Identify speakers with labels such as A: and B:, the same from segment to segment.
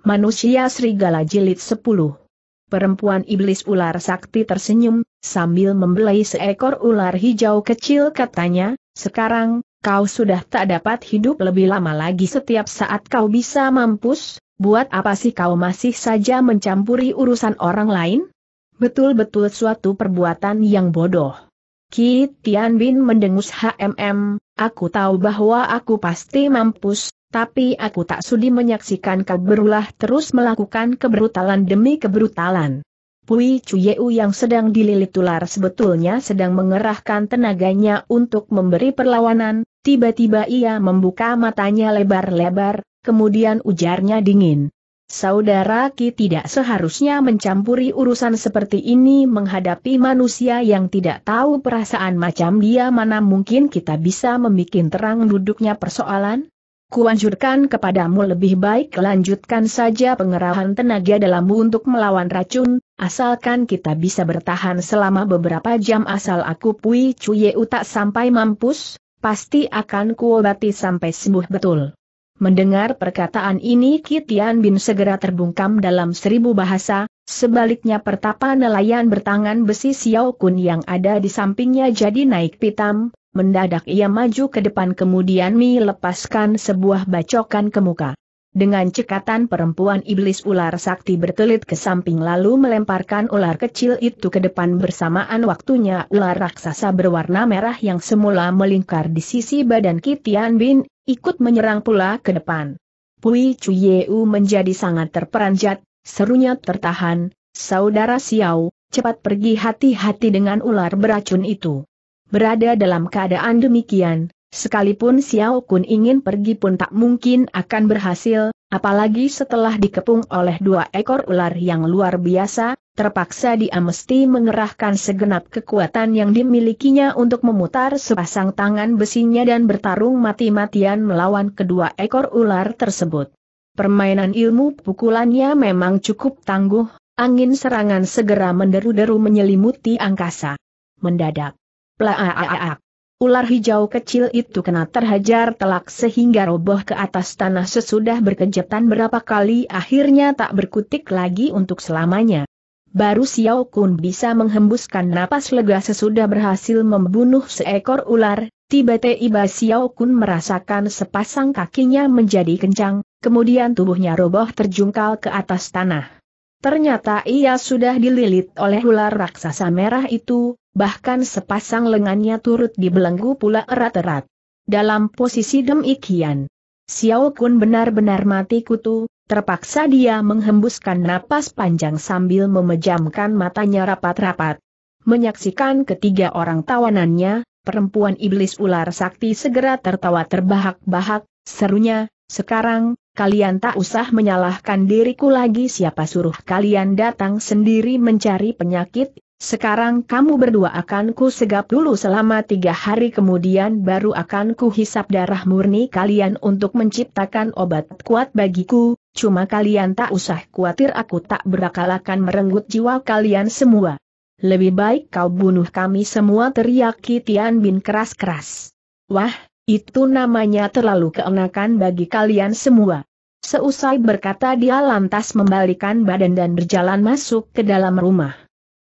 A: Manusia Serigala Jilid 10 Perempuan Iblis Ular Sakti tersenyum, sambil membelai seekor ular hijau kecil katanya, sekarang, kau sudah tak dapat hidup lebih lama lagi setiap saat kau bisa mampus, buat apa sih kau masih saja mencampuri urusan orang lain? Betul-betul suatu perbuatan yang bodoh. Ki Tian Bin mendengus HMM, aku tahu bahwa aku pasti mampus, tapi aku tak sudi menyaksikan kau berulah terus melakukan kebrutalan demi kebrutalan. Pui Chuyeu yang sedang dililit ular sebetulnya sedang mengerahkan tenaganya untuk memberi perlawanan, tiba-tiba ia membuka matanya lebar-lebar, kemudian ujarnya dingin. Saudara Ki tidak seharusnya mencampuri urusan seperti ini menghadapi manusia yang tidak tahu perasaan macam dia mana mungkin kita bisa membuat terang duduknya persoalan? kuanjurkan kepadamu lebih baik lanjutkan saja pengerahan tenaga dalammu untuk melawan racun, asalkan kita bisa bertahan selama beberapa jam asal aku Pui Chuyeu tak sampai mampus, pasti akan kuobati sampai sembuh betul. Mendengar perkataan ini Kitian Bin segera terbungkam dalam seribu bahasa, sebaliknya pertapa nelayan bertangan besi Xiao Kun yang ada di sampingnya jadi naik pitam, Mendadak ia maju ke depan kemudian melepaskan sebuah bacokan ke muka. Dengan cekatan perempuan iblis ular sakti bertelit ke samping lalu melemparkan ular kecil itu ke depan bersamaan waktunya ular raksasa berwarna merah yang semula melingkar di sisi badan Kitian Bin, ikut menyerang pula ke depan. Pui Chuyeu menjadi sangat terperanjat, serunya tertahan, Saudara Xiao, cepat pergi hati-hati dengan ular beracun itu. Berada dalam keadaan demikian, sekalipun Xiao Kun ingin pergi pun tak mungkin akan berhasil, apalagi setelah dikepung oleh dua ekor ular yang luar biasa, terpaksa dia mesti mengerahkan segenap kekuatan yang dimilikinya untuk memutar sepasang tangan besinya dan bertarung mati-matian melawan kedua ekor ular tersebut. Permainan ilmu pukulannya memang cukup tangguh, angin serangan segera menderu-deru menyelimuti angkasa. Mendadak, Plaaak. Ular hijau kecil itu kena terhajar telak sehingga roboh ke atas tanah sesudah berkejutan berapa kali akhirnya tak berkutik lagi untuk selamanya. Baru Xiao Kun bisa menghembuskan napas lega sesudah berhasil membunuh seekor ular, tiba-tiba Xiao Kun merasakan sepasang kakinya menjadi kencang, kemudian tubuhnya roboh terjungkal ke atas tanah. Ternyata ia sudah dililit oleh ular raksasa merah itu, bahkan sepasang lengannya turut dibelenggu pula erat-erat. Dalam posisi demikian, Xiao Kun benar-benar mati kutu, terpaksa dia menghembuskan napas panjang sambil memejamkan matanya rapat-rapat. Menyaksikan ketiga orang tawanannya, perempuan iblis ular sakti segera tertawa terbahak-bahak, serunya, sekarang, kalian tak usah menyalahkan diriku lagi siapa suruh kalian datang sendiri mencari penyakit, sekarang kamu berdua akan ku segap dulu selama tiga hari kemudian baru akan ku hisap darah murni kalian untuk menciptakan obat kuat bagiku, cuma kalian tak usah khawatir aku tak berakal akan merenggut jiwa kalian semua. Lebih baik kau bunuh kami semua teriak Kitian Bin keras-keras. Wah, itu namanya terlalu keenakan bagi kalian semua. Seusai berkata dia lantas membalikan badan dan berjalan masuk ke dalam rumah.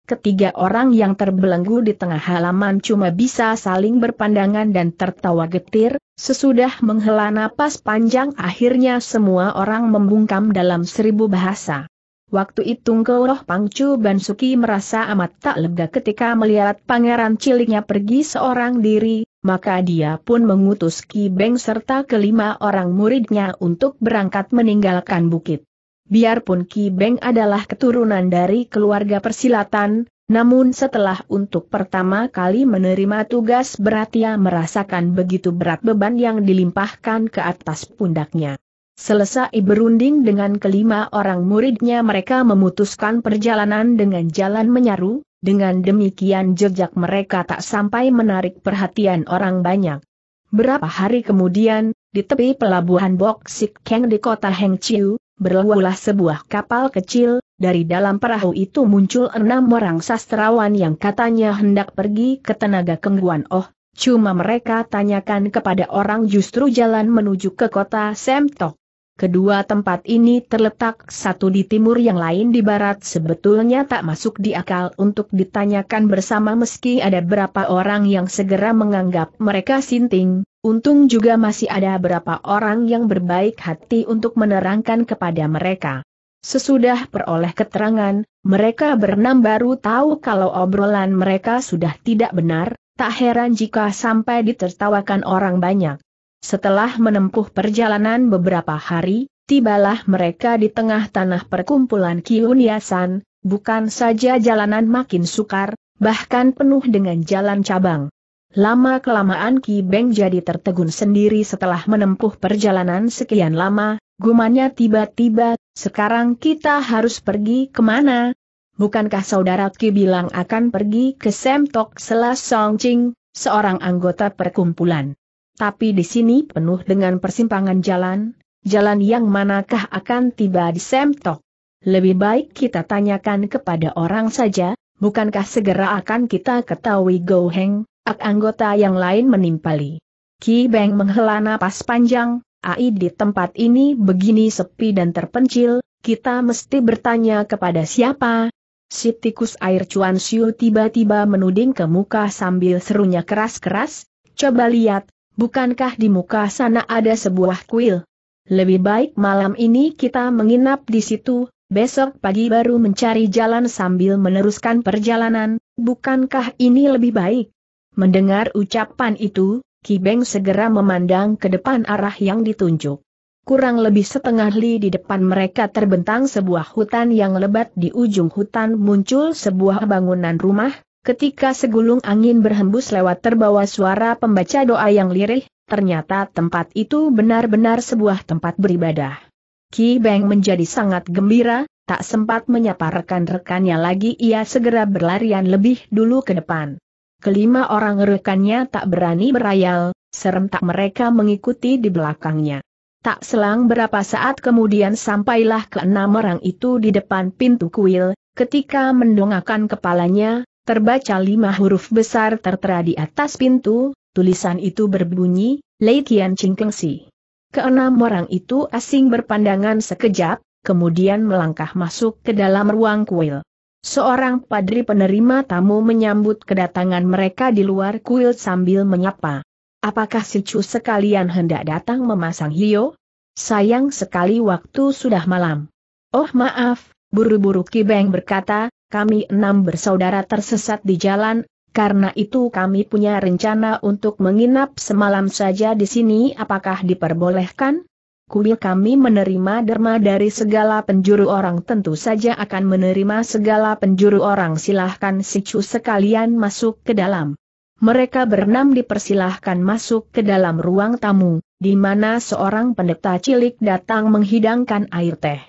A: Ketiga orang yang terbelenggu di tengah halaman cuma bisa saling berpandangan dan tertawa getir, sesudah menghela napas panjang akhirnya semua orang membungkam dalam seribu bahasa. Waktu itu Roh Pangcu Bansuki merasa amat tak lega ketika melihat pangeran ciliknya pergi seorang diri, maka dia pun mengutus Ki Beng serta kelima orang muridnya untuk berangkat meninggalkan bukit. Biarpun Ki Beng adalah keturunan dari keluarga persilatan, namun setelah untuk pertama kali menerima tugas berat ia merasakan begitu berat beban yang dilimpahkan ke atas pundaknya. Selesai berunding dengan kelima orang muridnya mereka memutuskan perjalanan dengan jalan menyaru, dengan demikian jejak mereka tak sampai menarik perhatian orang banyak. Berapa hari kemudian, di tepi pelabuhan Boksik Keng di kota Hengqiu, berlawalah sebuah kapal kecil, dari dalam perahu itu muncul enam orang sastrawan yang katanya hendak pergi ke tenaga kengguan Oh, cuma mereka tanyakan kepada orang justru jalan menuju ke kota Semtok. Kedua tempat ini terletak satu di timur yang lain di barat sebetulnya tak masuk di akal untuk ditanyakan bersama meski ada berapa orang yang segera menganggap mereka sinting, untung juga masih ada berapa orang yang berbaik hati untuk menerangkan kepada mereka. Sesudah peroleh keterangan, mereka berenam baru tahu kalau obrolan mereka sudah tidak benar, tak heran jika sampai ditertawakan orang banyak. Setelah menempuh perjalanan beberapa hari, tibalah mereka di tengah tanah perkumpulan Kiuniasan, bukan saja jalanan makin sukar, bahkan penuh dengan jalan cabang. Lama-kelamaan Ki Beng jadi tertegun sendiri setelah menempuh perjalanan sekian lama, gumannya tiba-tiba, sekarang kita harus pergi kemana? Bukankah saudara Ki bilang akan pergi ke Semtok Selas Songcing, seorang anggota perkumpulan tapi di sini penuh dengan persimpangan jalan, jalan yang manakah akan tiba di Semtok. Lebih baik kita tanyakan kepada orang saja, bukankah segera akan kita ketahui Go Heng, ak anggota yang lain menimpali. Ki Beng menghela napas panjang, ai di tempat ini begini sepi dan terpencil, kita mesti bertanya kepada siapa? Si tikus air Cuan Siu tiba-tiba menuding ke muka sambil serunya keras-keras, coba lihat, Bukankah di muka sana ada sebuah kuil? Lebih baik malam ini kita menginap di situ, besok pagi baru mencari jalan sambil meneruskan perjalanan, bukankah ini lebih baik? Mendengar ucapan itu, Ki Beng segera memandang ke depan arah yang ditunjuk. Kurang lebih setengah li di depan mereka terbentang sebuah hutan yang lebat di ujung hutan muncul sebuah bangunan rumah, Ketika segulung angin berhembus lewat terbawa suara pembaca doa yang lirih, ternyata tempat itu benar-benar sebuah tempat beribadah. Ki Beng menjadi sangat gembira, tak sempat menyapa rekan-rekannya lagi ia segera berlarian lebih dulu ke depan. Kelima orang rekannya tak berani berayal, serentak mereka mengikuti di belakangnya. Tak selang berapa saat kemudian sampailah keenam orang itu di depan pintu kuil, ketika mendongakkan kepalanya, Terbaca lima huruf besar tertera di atas pintu, tulisan itu berbunyi, Lei Tian Ching Keng Si. Keenam orang itu asing berpandangan sekejap, kemudian melangkah masuk ke dalam ruang kuil. Seorang padri penerima tamu menyambut kedatangan mereka di luar kuil sambil menyapa. Apakah si Chu sekalian hendak datang memasang hio? Sayang sekali waktu sudah malam. Oh maaf, buru-buru Kibeng berkata, kami enam bersaudara tersesat di jalan, karena itu kami punya rencana untuk menginap semalam saja di sini apakah diperbolehkan? Kuil kami menerima derma dari segala penjuru orang tentu saja akan menerima segala penjuru orang silahkan Chu sekalian masuk ke dalam. Mereka berenam dipersilahkan masuk ke dalam ruang tamu, di mana seorang pendeta cilik datang menghidangkan air teh.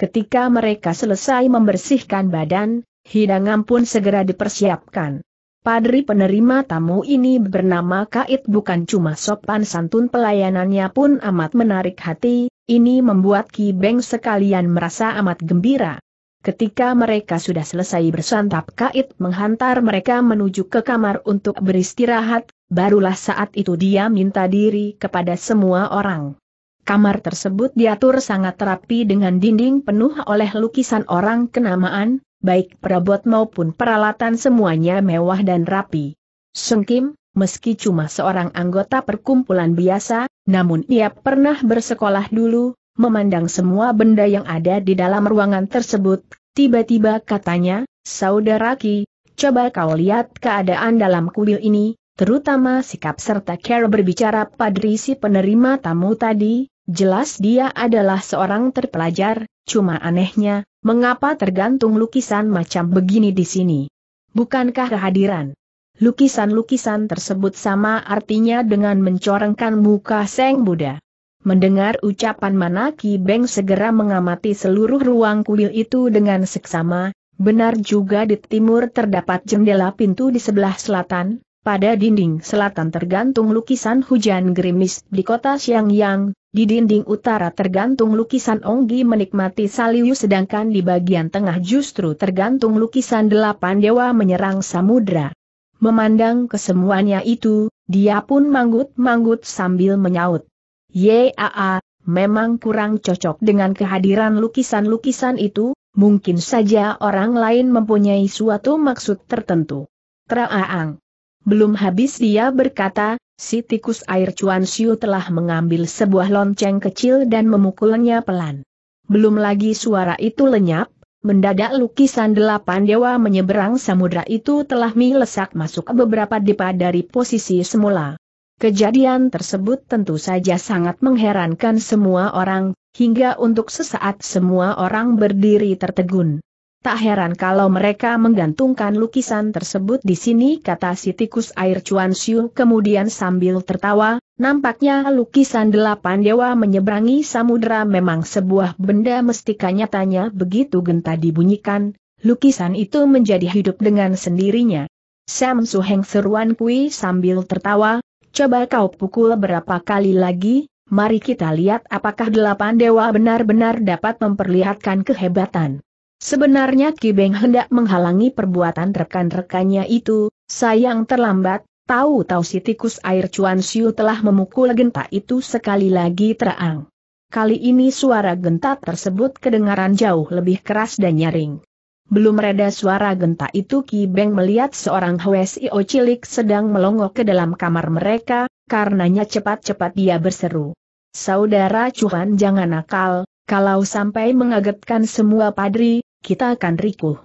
A: Ketika mereka selesai membersihkan badan, hidangan pun segera dipersiapkan. Padri penerima tamu ini bernama Kait bukan cuma sopan santun pelayanannya pun amat menarik hati, ini membuat Ki Beng sekalian merasa amat gembira. Ketika mereka sudah selesai bersantap Kait menghantar mereka menuju ke kamar untuk beristirahat, barulah saat itu dia minta diri kepada semua orang. Kamar tersebut diatur sangat rapi dengan dinding penuh oleh lukisan orang kenamaan, baik perabot maupun peralatan semuanya mewah dan rapi. Sung Kim, meski cuma seorang anggota perkumpulan biasa, namun ia pernah bersekolah dulu, memandang semua benda yang ada di dalam ruangan tersebut, tiba-tiba katanya, Saudara Ki, coba kau lihat keadaan dalam kuil ini, terutama sikap serta cara berbicara padri si penerima tamu tadi, Jelas dia adalah seorang terpelajar, cuma anehnya, mengapa tergantung lukisan macam begini di sini? Bukankah kehadiran lukisan-lukisan tersebut sama artinya dengan mencorengkan muka Seng Buddha? Mendengar ucapan Manaki Beng segera mengamati seluruh ruang kuil itu dengan seksama, benar juga di timur terdapat jendela pintu di sebelah selatan, pada dinding selatan tergantung lukisan hujan gerimis di kota Xiangyang, di dinding utara tergantung lukisan Onggi menikmati Saliu sedangkan di bagian tengah justru tergantung lukisan delapan dewa menyerang samudra. Memandang kesemuanya itu, dia pun manggut-manggut sambil menyaut. Yaa, memang kurang cocok dengan kehadiran lukisan-lukisan itu, mungkin saja orang lain mempunyai suatu maksud tertentu. Traaang. Belum habis dia berkata, si tikus air Chuan Xiu telah mengambil sebuah lonceng kecil dan memukulnya pelan. Belum lagi suara itu lenyap, mendadak lukisan delapan dewa menyeberang samudra itu telah melesak masuk beberapa depa dari posisi semula. Kejadian tersebut tentu saja sangat mengherankan semua orang, hingga untuk sesaat semua orang berdiri tertegun. Tak heran kalau mereka menggantungkan lukisan tersebut di sini kata si tikus air Chuan Xiu kemudian sambil tertawa, nampaknya lukisan delapan dewa menyeberangi samudera memang sebuah benda mestika nyatanya begitu genta dibunyikan, lukisan itu menjadi hidup dengan sendirinya. Sam Suheng seruan Kui sambil tertawa, coba kau pukul berapa kali lagi, mari kita lihat apakah delapan dewa benar-benar dapat memperlihatkan kehebatan. Sebenarnya Ki Beng hendak menghalangi perbuatan rekan-rekannya itu, sayang terlambat, tahu-tahu si tikus air Cuan Siu telah memukul genta itu sekali lagi terang. Kali ini suara genta tersebut kedengaran jauh lebih keras dan nyaring. Belum reda suara genta itu Ki Beng melihat seorang HWSIO cilik sedang melongo ke dalam kamar mereka, karenanya cepat-cepat dia berseru. Saudara Cuan jangan nakal, kalau sampai mengagetkan semua padri, kita akan rikuh.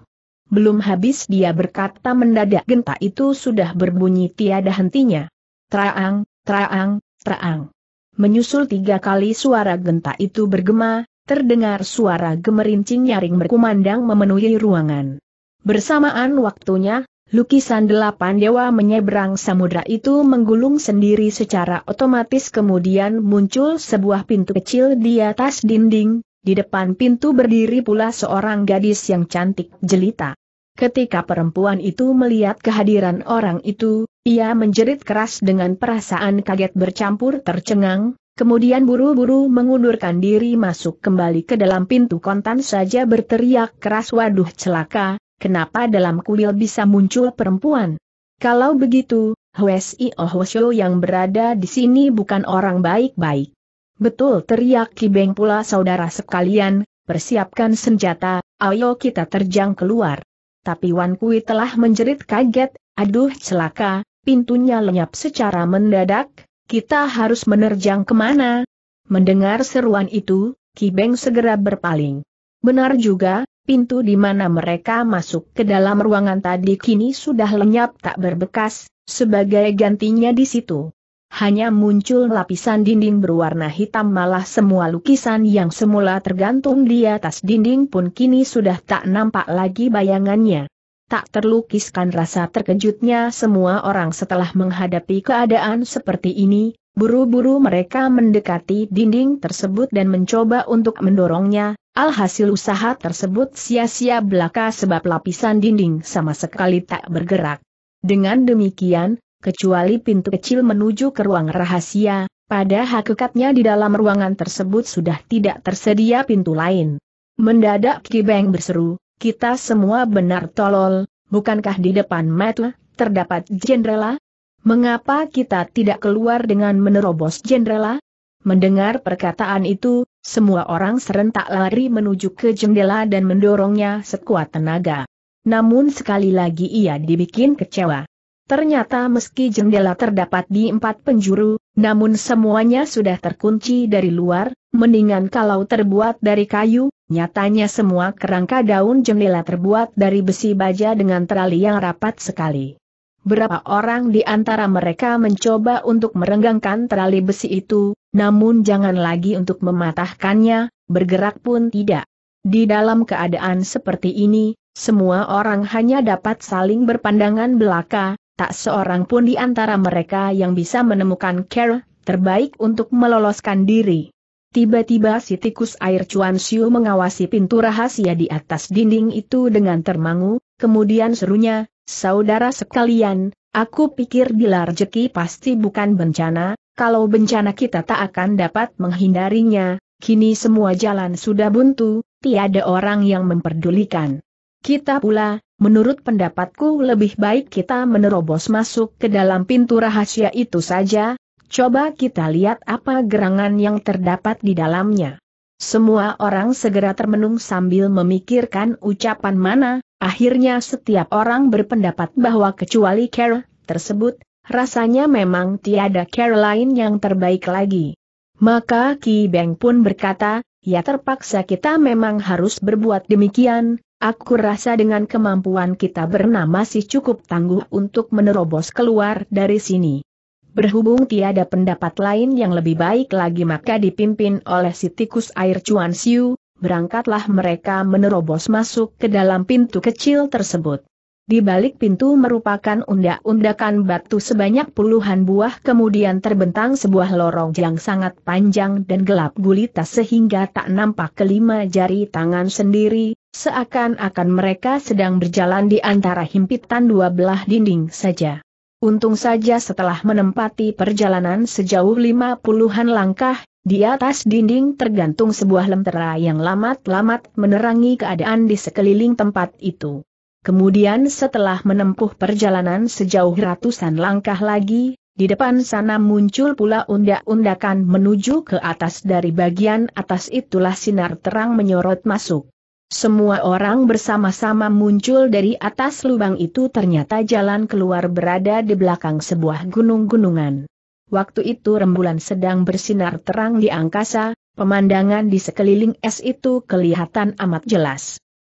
A: Belum habis dia berkata mendadak genta itu sudah berbunyi tiada hentinya. Traang, traang, traang. Menyusul tiga kali suara genta itu bergema, terdengar suara gemerincing nyaring berkumandang memenuhi ruangan. Bersamaan waktunya, lukisan delapan dewa menyeberang samudra itu menggulung sendiri secara otomatis kemudian muncul sebuah pintu kecil di atas dinding, di depan pintu berdiri pula seorang gadis yang cantik jelita. Ketika perempuan itu melihat kehadiran orang itu, ia menjerit keras dengan perasaan kaget bercampur tercengang, kemudian buru-buru mengundurkan diri masuk kembali ke dalam pintu kontan saja berteriak keras waduh celaka, kenapa dalam kuil bisa muncul perempuan? Kalau begitu, Hwesi Ohosho yang berada di sini bukan orang baik-baik. Betul teriak Kibeng pula saudara sekalian, persiapkan senjata, ayo kita terjang keluar. Tapi Wan Kui telah menjerit kaget, aduh celaka, pintunya lenyap secara mendadak, kita harus menerjang kemana? Mendengar seruan itu, Kibeng segera berpaling. Benar juga, pintu di mana mereka masuk ke dalam ruangan tadi kini sudah lenyap tak berbekas, sebagai gantinya di situ hanya muncul lapisan dinding berwarna hitam malah semua lukisan yang semula tergantung di atas dinding pun kini sudah tak nampak lagi bayangannya. Tak terlukiskan rasa terkejutnya semua orang setelah menghadapi keadaan seperti ini, buru-buru mereka mendekati dinding tersebut dan mencoba untuk mendorongnya, alhasil usaha tersebut sia-sia belaka sebab lapisan dinding sama sekali tak bergerak. Dengan demikian, kecuali pintu kecil menuju ke ruang rahasia, pada hakikatnya di dalam ruangan tersebut sudah tidak tersedia pintu lain. Mendadak Kibeng berseru, kita semua benar tolol, bukankah di depan metu terdapat jendela? Mengapa kita tidak keluar dengan menerobos jendela? Mendengar perkataan itu, semua orang serentak lari menuju ke jendela dan mendorongnya sekuat tenaga. Namun sekali lagi ia dibikin kecewa. Ternyata meski jendela terdapat di empat penjuru, namun semuanya sudah terkunci dari luar, mendingan kalau terbuat dari kayu, nyatanya semua kerangka daun jendela terbuat dari besi baja dengan terali yang rapat sekali. Berapa orang di antara mereka mencoba untuk merenggangkan terali besi itu, namun jangan lagi untuk mematahkannya, bergerak pun tidak. Di dalam keadaan seperti ini, semua orang hanya dapat saling berpandangan belaka, tak seorang pun di antara mereka yang bisa menemukan care terbaik untuk meloloskan diri. Tiba-tiba si tikus air Chuan Siu mengawasi pintu rahasia di atas dinding itu dengan termangu, kemudian serunya, saudara sekalian, aku pikir bila rejeki pasti bukan bencana, kalau bencana kita tak akan dapat menghindarinya, kini semua jalan sudah buntu, tiada orang yang memperdulikan. Kita pula, Menurut pendapatku lebih baik kita menerobos masuk ke dalam pintu rahasia itu saja, coba kita lihat apa gerangan yang terdapat di dalamnya. Semua orang segera termenung sambil memikirkan ucapan mana, akhirnya setiap orang berpendapat bahwa kecuali Carol tersebut, rasanya memang tiada Carol lain yang terbaik lagi. Maka Ki Beng pun berkata, ya terpaksa kita memang harus berbuat demikian, Aku rasa dengan kemampuan kita bernama masih cukup tangguh untuk menerobos keluar dari sini. Berhubung tiada pendapat lain yang lebih baik lagi maka dipimpin oleh si tikus air Cuan Siu, berangkatlah mereka menerobos masuk ke dalam pintu kecil tersebut. Di balik pintu merupakan undak-undakan batu sebanyak puluhan buah kemudian terbentang sebuah lorong yang sangat panjang dan gelap gulita sehingga tak nampak kelima jari tangan sendiri, seakan-akan mereka sedang berjalan di antara himpitan dua belah dinding saja. Untung saja setelah menempati perjalanan sejauh lima puluhan langkah, di atas dinding tergantung sebuah lentera yang lamat-lamat menerangi keadaan di sekeliling tempat itu. Kemudian setelah menempuh perjalanan sejauh ratusan langkah lagi, di depan sana muncul pula undak-undakan menuju ke atas dari bagian atas itulah sinar terang menyorot masuk. Semua orang bersama-sama muncul dari atas lubang itu ternyata jalan keluar berada di belakang sebuah gunung-gunungan. Waktu itu rembulan sedang bersinar terang di angkasa, pemandangan di sekeliling es itu kelihatan amat jelas.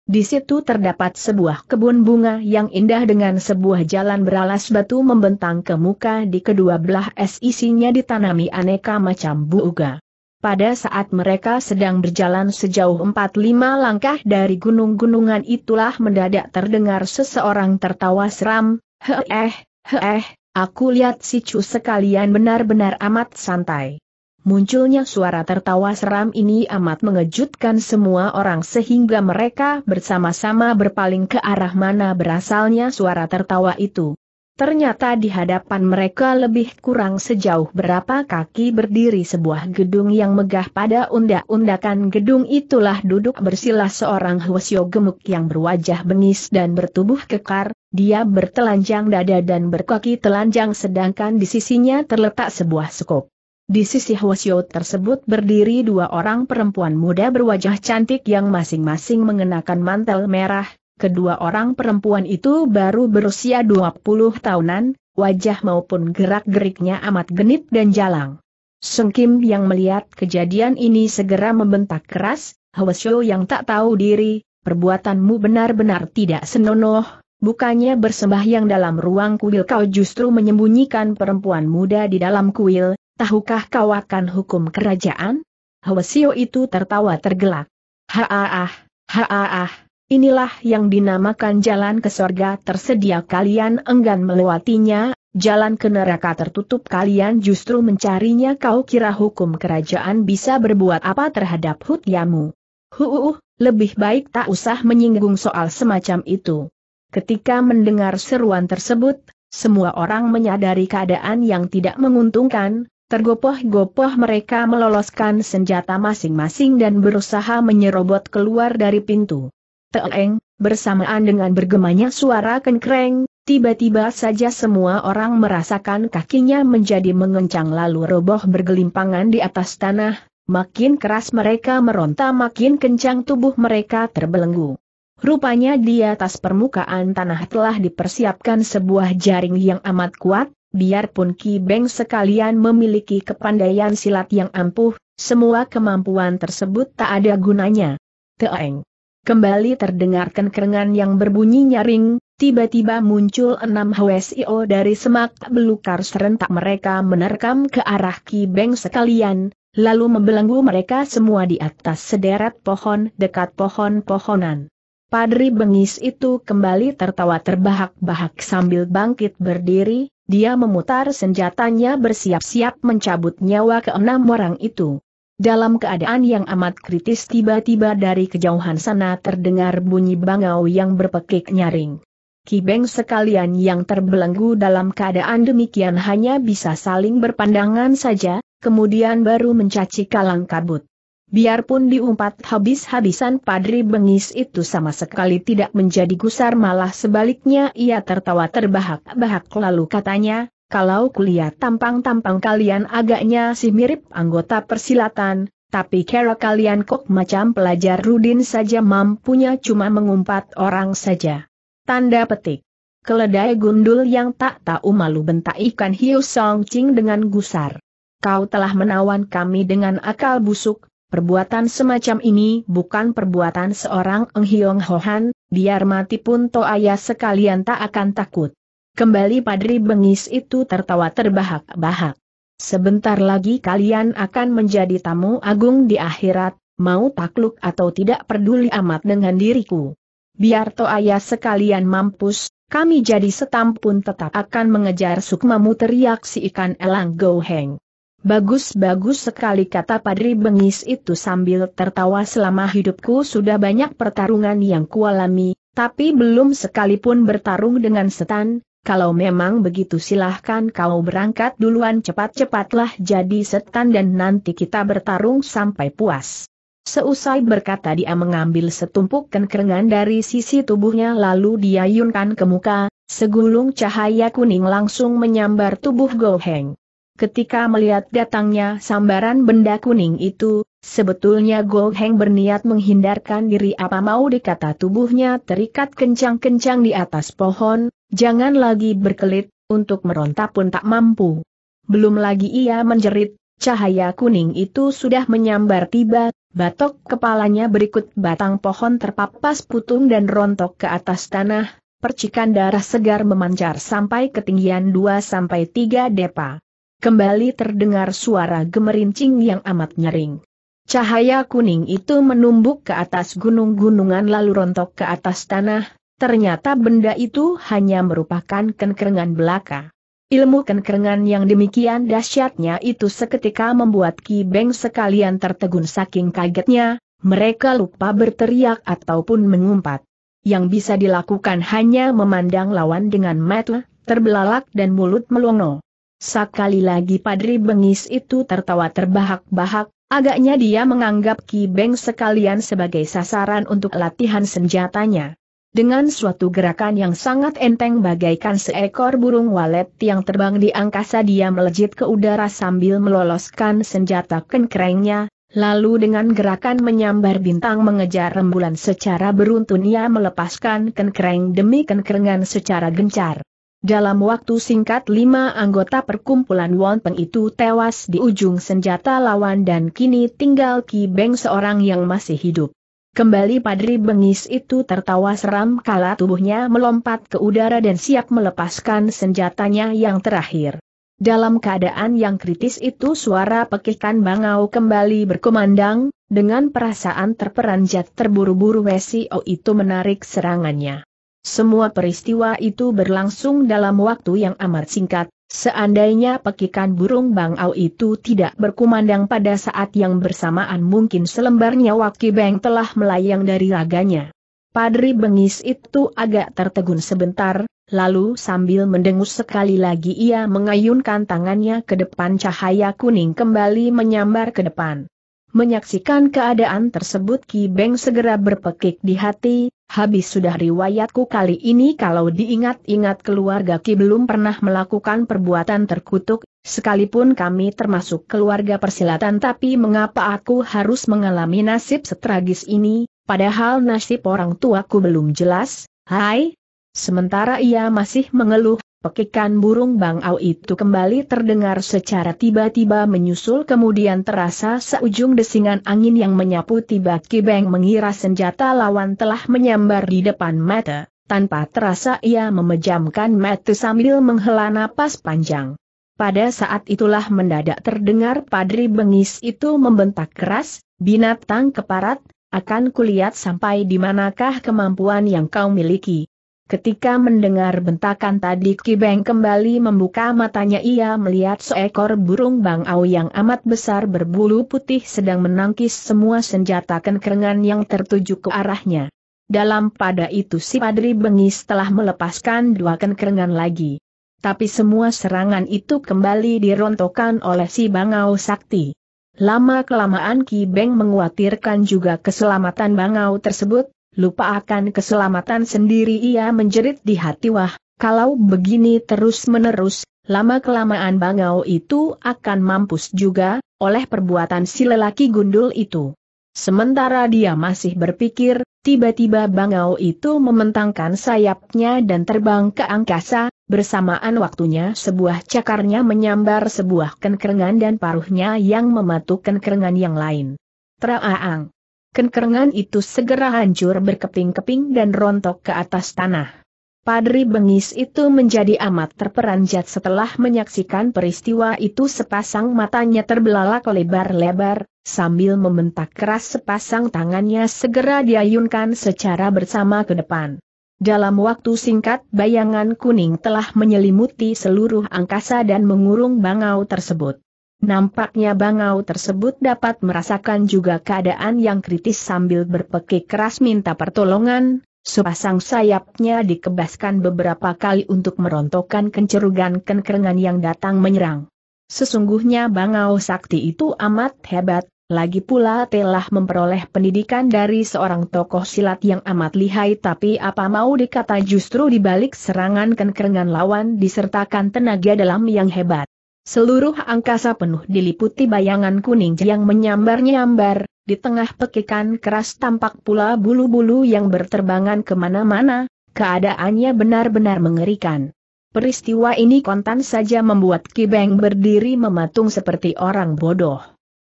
A: Di situ terdapat sebuah kebun bunga yang indah dengan sebuah jalan beralas batu membentang ke muka di kedua belah es isinya ditanami aneka macam buuga. Pada saat mereka sedang berjalan sejauh 4-5 langkah dari gunung-gunungan itulah mendadak terdengar seseorang tertawa seram, he eh, aku lihat si cu sekalian benar-benar amat santai munculnya suara tertawa seram ini amat mengejutkan semua orang sehingga mereka bersama-sama berpaling ke arah mana berasalnya suara tertawa itu. Ternyata di hadapan mereka lebih kurang sejauh berapa kaki berdiri sebuah gedung yang megah pada undak-undakan gedung itulah duduk bersila seorang Hwasyo gemuk yang berwajah bengis dan bertubuh kekar, dia bertelanjang dada dan berkaki telanjang sedangkan di sisinya terletak sebuah skop. Di sisi Hwasyo tersebut berdiri dua orang perempuan muda berwajah cantik yang masing-masing mengenakan mantel merah, kedua orang perempuan itu baru berusia 20 tahunan, wajah maupun gerak-geriknya amat genit dan jalang. Sung Kim yang melihat kejadian ini segera membentak keras, Hwasyo yang tak tahu diri, perbuatanmu benar-benar tidak senonoh, bukannya bersembahyang dalam ruang kuil kau justru menyembunyikan perempuan muda di dalam kuil, tahukah kau akan hukum kerajaan? Hwasio itu tertawa tergelak. Haaah, haaah, inilah yang dinamakan jalan ke sorga tersedia kalian enggan melewatinya, jalan ke neraka tertutup kalian justru mencarinya kau kira hukum kerajaan bisa berbuat apa terhadap hutyamu. Huuh, lebih baik tak usah menyinggung soal semacam itu. Ketika mendengar seruan tersebut, semua orang menyadari keadaan yang tidak menguntungkan, Tergopoh-gopoh mereka meloloskan senjata masing-masing dan berusaha menyerobot keluar dari pintu. Teeng, bersamaan dengan bergemanya suara kenkreng, tiba-tiba saja semua orang merasakan kakinya menjadi mengencang lalu roboh bergelimpangan di atas tanah, makin keras mereka meronta makin kencang tubuh mereka terbelenggu. Rupanya di atas permukaan tanah telah dipersiapkan sebuah jaring yang amat kuat, biarpun Ki Beng sekalian memiliki kepandaian silat yang ampuh, semua kemampuan tersebut tak ada gunanya. Teeng. Kembali terdengar kenkerengan yang berbunyi nyaring, tiba-tiba muncul enam HWSIO dari semak belukar serentak mereka menerkam ke arah Ki Beng sekalian, lalu membelenggu mereka semua di atas sederet pohon dekat pohon-pohonan. Padri bengis itu kembali tertawa terbahak-bahak sambil bangkit berdiri, dia memutar senjatanya bersiap-siap mencabut nyawa keenam orang itu. Dalam keadaan yang amat kritis tiba-tiba dari kejauhan sana terdengar bunyi bangau yang berpekik nyaring. Kibeng sekalian yang terbelenggu dalam keadaan demikian hanya bisa saling berpandangan saja, kemudian baru mencaci kalang kabut. Biarpun diumpat habis-habisan Padri Bengis itu sama sekali tidak menjadi gusar malah sebaliknya ia tertawa terbahak-bahak lalu katanya, kalau kulihat tampang-tampang kalian agaknya sih mirip anggota persilatan, tapi kera kalian kok macam pelajar Rudin saja mampunya cuma mengumpat orang saja. Tanda petik. Keledai gundul yang tak tahu malu bentak ikan hiu Song songcing dengan gusar. Kau telah menawan kami dengan akal busuk, Perbuatan semacam ini bukan perbuatan seorang Eng Hiong Hohan, biar mati pun To Ayah sekalian tak akan takut. Kembali Padri Bengis itu tertawa terbahak-bahak. Sebentar lagi kalian akan menjadi tamu agung di akhirat, mau takluk atau tidak peduli amat dengan diriku. Biar To Ayah sekalian mampus, kami jadi setam pun tetap akan mengejar sukmamu teriak si ikan elang Goheng. Bagus-bagus sekali kata Padri Bengis itu sambil tertawa selama hidupku sudah banyak pertarungan yang kualami, tapi belum sekalipun bertarung dengan setan, kalau memang begitu silahkan kau berangkat duluan cepat-cepatlah jadi setan dan nanti kita bertarung sampai puas. Seusai berkata dia mengambil setumpuk kengerengan dari sisi tubuhnya lalu diayunkan ke muka, segulung cahaya kuning langsung menyambar tubuh Goheng ketika melihat datangnya sambaran benda kuning itu, sebetulnya Go Heng berniat menghindarkan diri apa mau dikata tubuhnya terikat kencang-kencang di atas pohon, jangan lagi berkelit, untuk meronta pun tak mampu. Belum lagi ia menjerit, cahaya kuning itu sudah menyambar tiba, batok kepalanya berikut batang pohon terpapas putung dan rontok ke atas tanah, percikan darah segar memancar sampai ketinggian 2-3 depa kembali terdengar suara gemerincing yang amat nyering. Cahaya kuning itu menumbuk ke atas gunung-gunungan lalu rontok ke atas tanah, ternyata benda itu hanya merupakan kenkerengan belaka. Ilmu kenkerengan yang demikian dahsyatnya itu seketika membuat Ki Beng sekalian tertegun saking kagetnya, mereka lupa berteriak ataupun mengumpat. Yang bisa dilakukan hanya memandang lawan dengan mata, terbelalak dan mulut melongo. Sekali lagi Padri Bengis itu tertawa terbahak-bahak, agaknya dia menganggap Ki Beng sekalian sebagai sasaran untuk latihan senjatanya. Dengan suatu gerakan yang sangat enteng bagaikan seekor burung walet yang terbang di angkasa dia melejit ke udara sambil meloloskan senjata kenkringnya, lalu dengan gerakan menyambar bintang mengejar rembulan secara beruntun ia melepaskan kenkring demi kenkrengan secara gencar. Dalam waktu singkat lima anggota perkumpulan Peng itu tewas di ujung senjata lawan dan kini tinggal Ki Beng seorang yang masih hidup. Kembali Padri Bengis itu tertawa seram kala tubuhnya melompat ke udara dan siap melepaskan senjatanya yang terakhir. Dalam keadaan yang kritis itu suara pekikan bangau kembali berkumandang, dengan perasaan terperanjat terburu-buru Wesio itu menarik serangannya. Semua peristiwa itu berlangsung dalam waktu yang amat singkat, seandainya pekikan burung bangau itu tidak berkumandang pada saat yang bersamaan mungkin selembar nyawa Kibeng telah melayang dari raganya. Padri bengis itu agak tertegun sebentar, lalu sambil mendengus sekali lagi ia mengayunkan tangannya ke depan cahaya kuning kembali menyambar ke depan. Menyaksikan keadaan tersebut Ki Beng segera berpekik di hati, habis sudah riwayatku kali ini kalau diingat-ingat keluarga Ki belum pernah melakukan perbuatan terkutuk, sekalipun kami termasuk keluarga persilatan tapi mengapa aku harus mengalami nasib setragis ini, padahal nasib orang tuaku belum jelas, hai? Sementara ia masih mengeluh, Pekikan burung bangau itu kembali terdengar secara tiba-tiba menyusul kemudian terasa seujung desingan angin yang menyapu tiba Kibeng mengira senjata lawan telah menyambar di depan mata, tanpa terasa ia memejamkan mata sambil menghela napas panjang. Pada saat itulah mendadak terdengar padri bengis itu membentak keras, binatang keparat, akan kulihat sampai di manakah kemampuan yang kau miliki. Ketika mendengar bentakan tadi Kibeng kembali membuka matanya ia melihat seekor burung bangau yang amat besar berbulu putih sedang menangkis semua senjata kenkerengan yang tertuju ke arahnya. Dalam pada itu si Padri Bengis telah melepaskan dua kenkerengan lagi. Tapi semua serangan itu kembali dirontokkan oleh si bangau sakti. Lama-kelamaan Kibeng mengkhawatirkan juga keselamatan bangau tersebut, lupa akan keselamatan sendiri ia menjerit di hati wah, kalau begini terus-menerus, lama-kelamaan bangau itu akan mampus juga, oleh perbuatan si lelaki gundul itu. Sementara dia masih berpikir, tiba-tiba bangau itu mementangkan sayapnya dan terbang ke angkasa, bersamaan waktunya sebuah cakarnya menyambar sebuah kenkerengan dan paruhnya yang mematuk kenkerengan yang lain. Traaang! Kenkerengan itu segera hancur berkeping-keping dan rontok ke atas tanah. Padri bengis itu menjadi amat terperanjat setelah menyaksikan peristiwa itu sepasang matanya terbelalak lebar-lebar, sambil membentak keras sepasang tangannya segera diayunkan secara bersama ke depan. Dalam waktu singkat bayangan kuning telah menyelimuti seluruh angkasa dan mengurung bangau tersebut. Nampaknya bangau tersebut dapat merasakan juga keadaan yang kritis sambil berpekik keras minta pertolongan, sepasang sayapnya dikebaskan beberapa kali untuk merontokkan kencerugan kenkerengan yang datang menyerang. Sesungguhnya bangau sakti itu amat hebat, lagi pula telah memperoleh pendidikan dari seorang tokoh silat yang amat lihai tapi apa mau dikata justru dibalik serangan kenkerengan lawan disertakan tenaga dalam yang hebat. Seluruh angkasa penuh diliputi bayangan kuning yang menyambar-nyambar, di tengah pekikan keras tampak pula bulu-bulu yang berterbangan kemana-mana, keadaannya benar-benar mengerikan. Peristiwa ini kontan saja membuat Kibeng berdiri mematung seperti orang bodoh.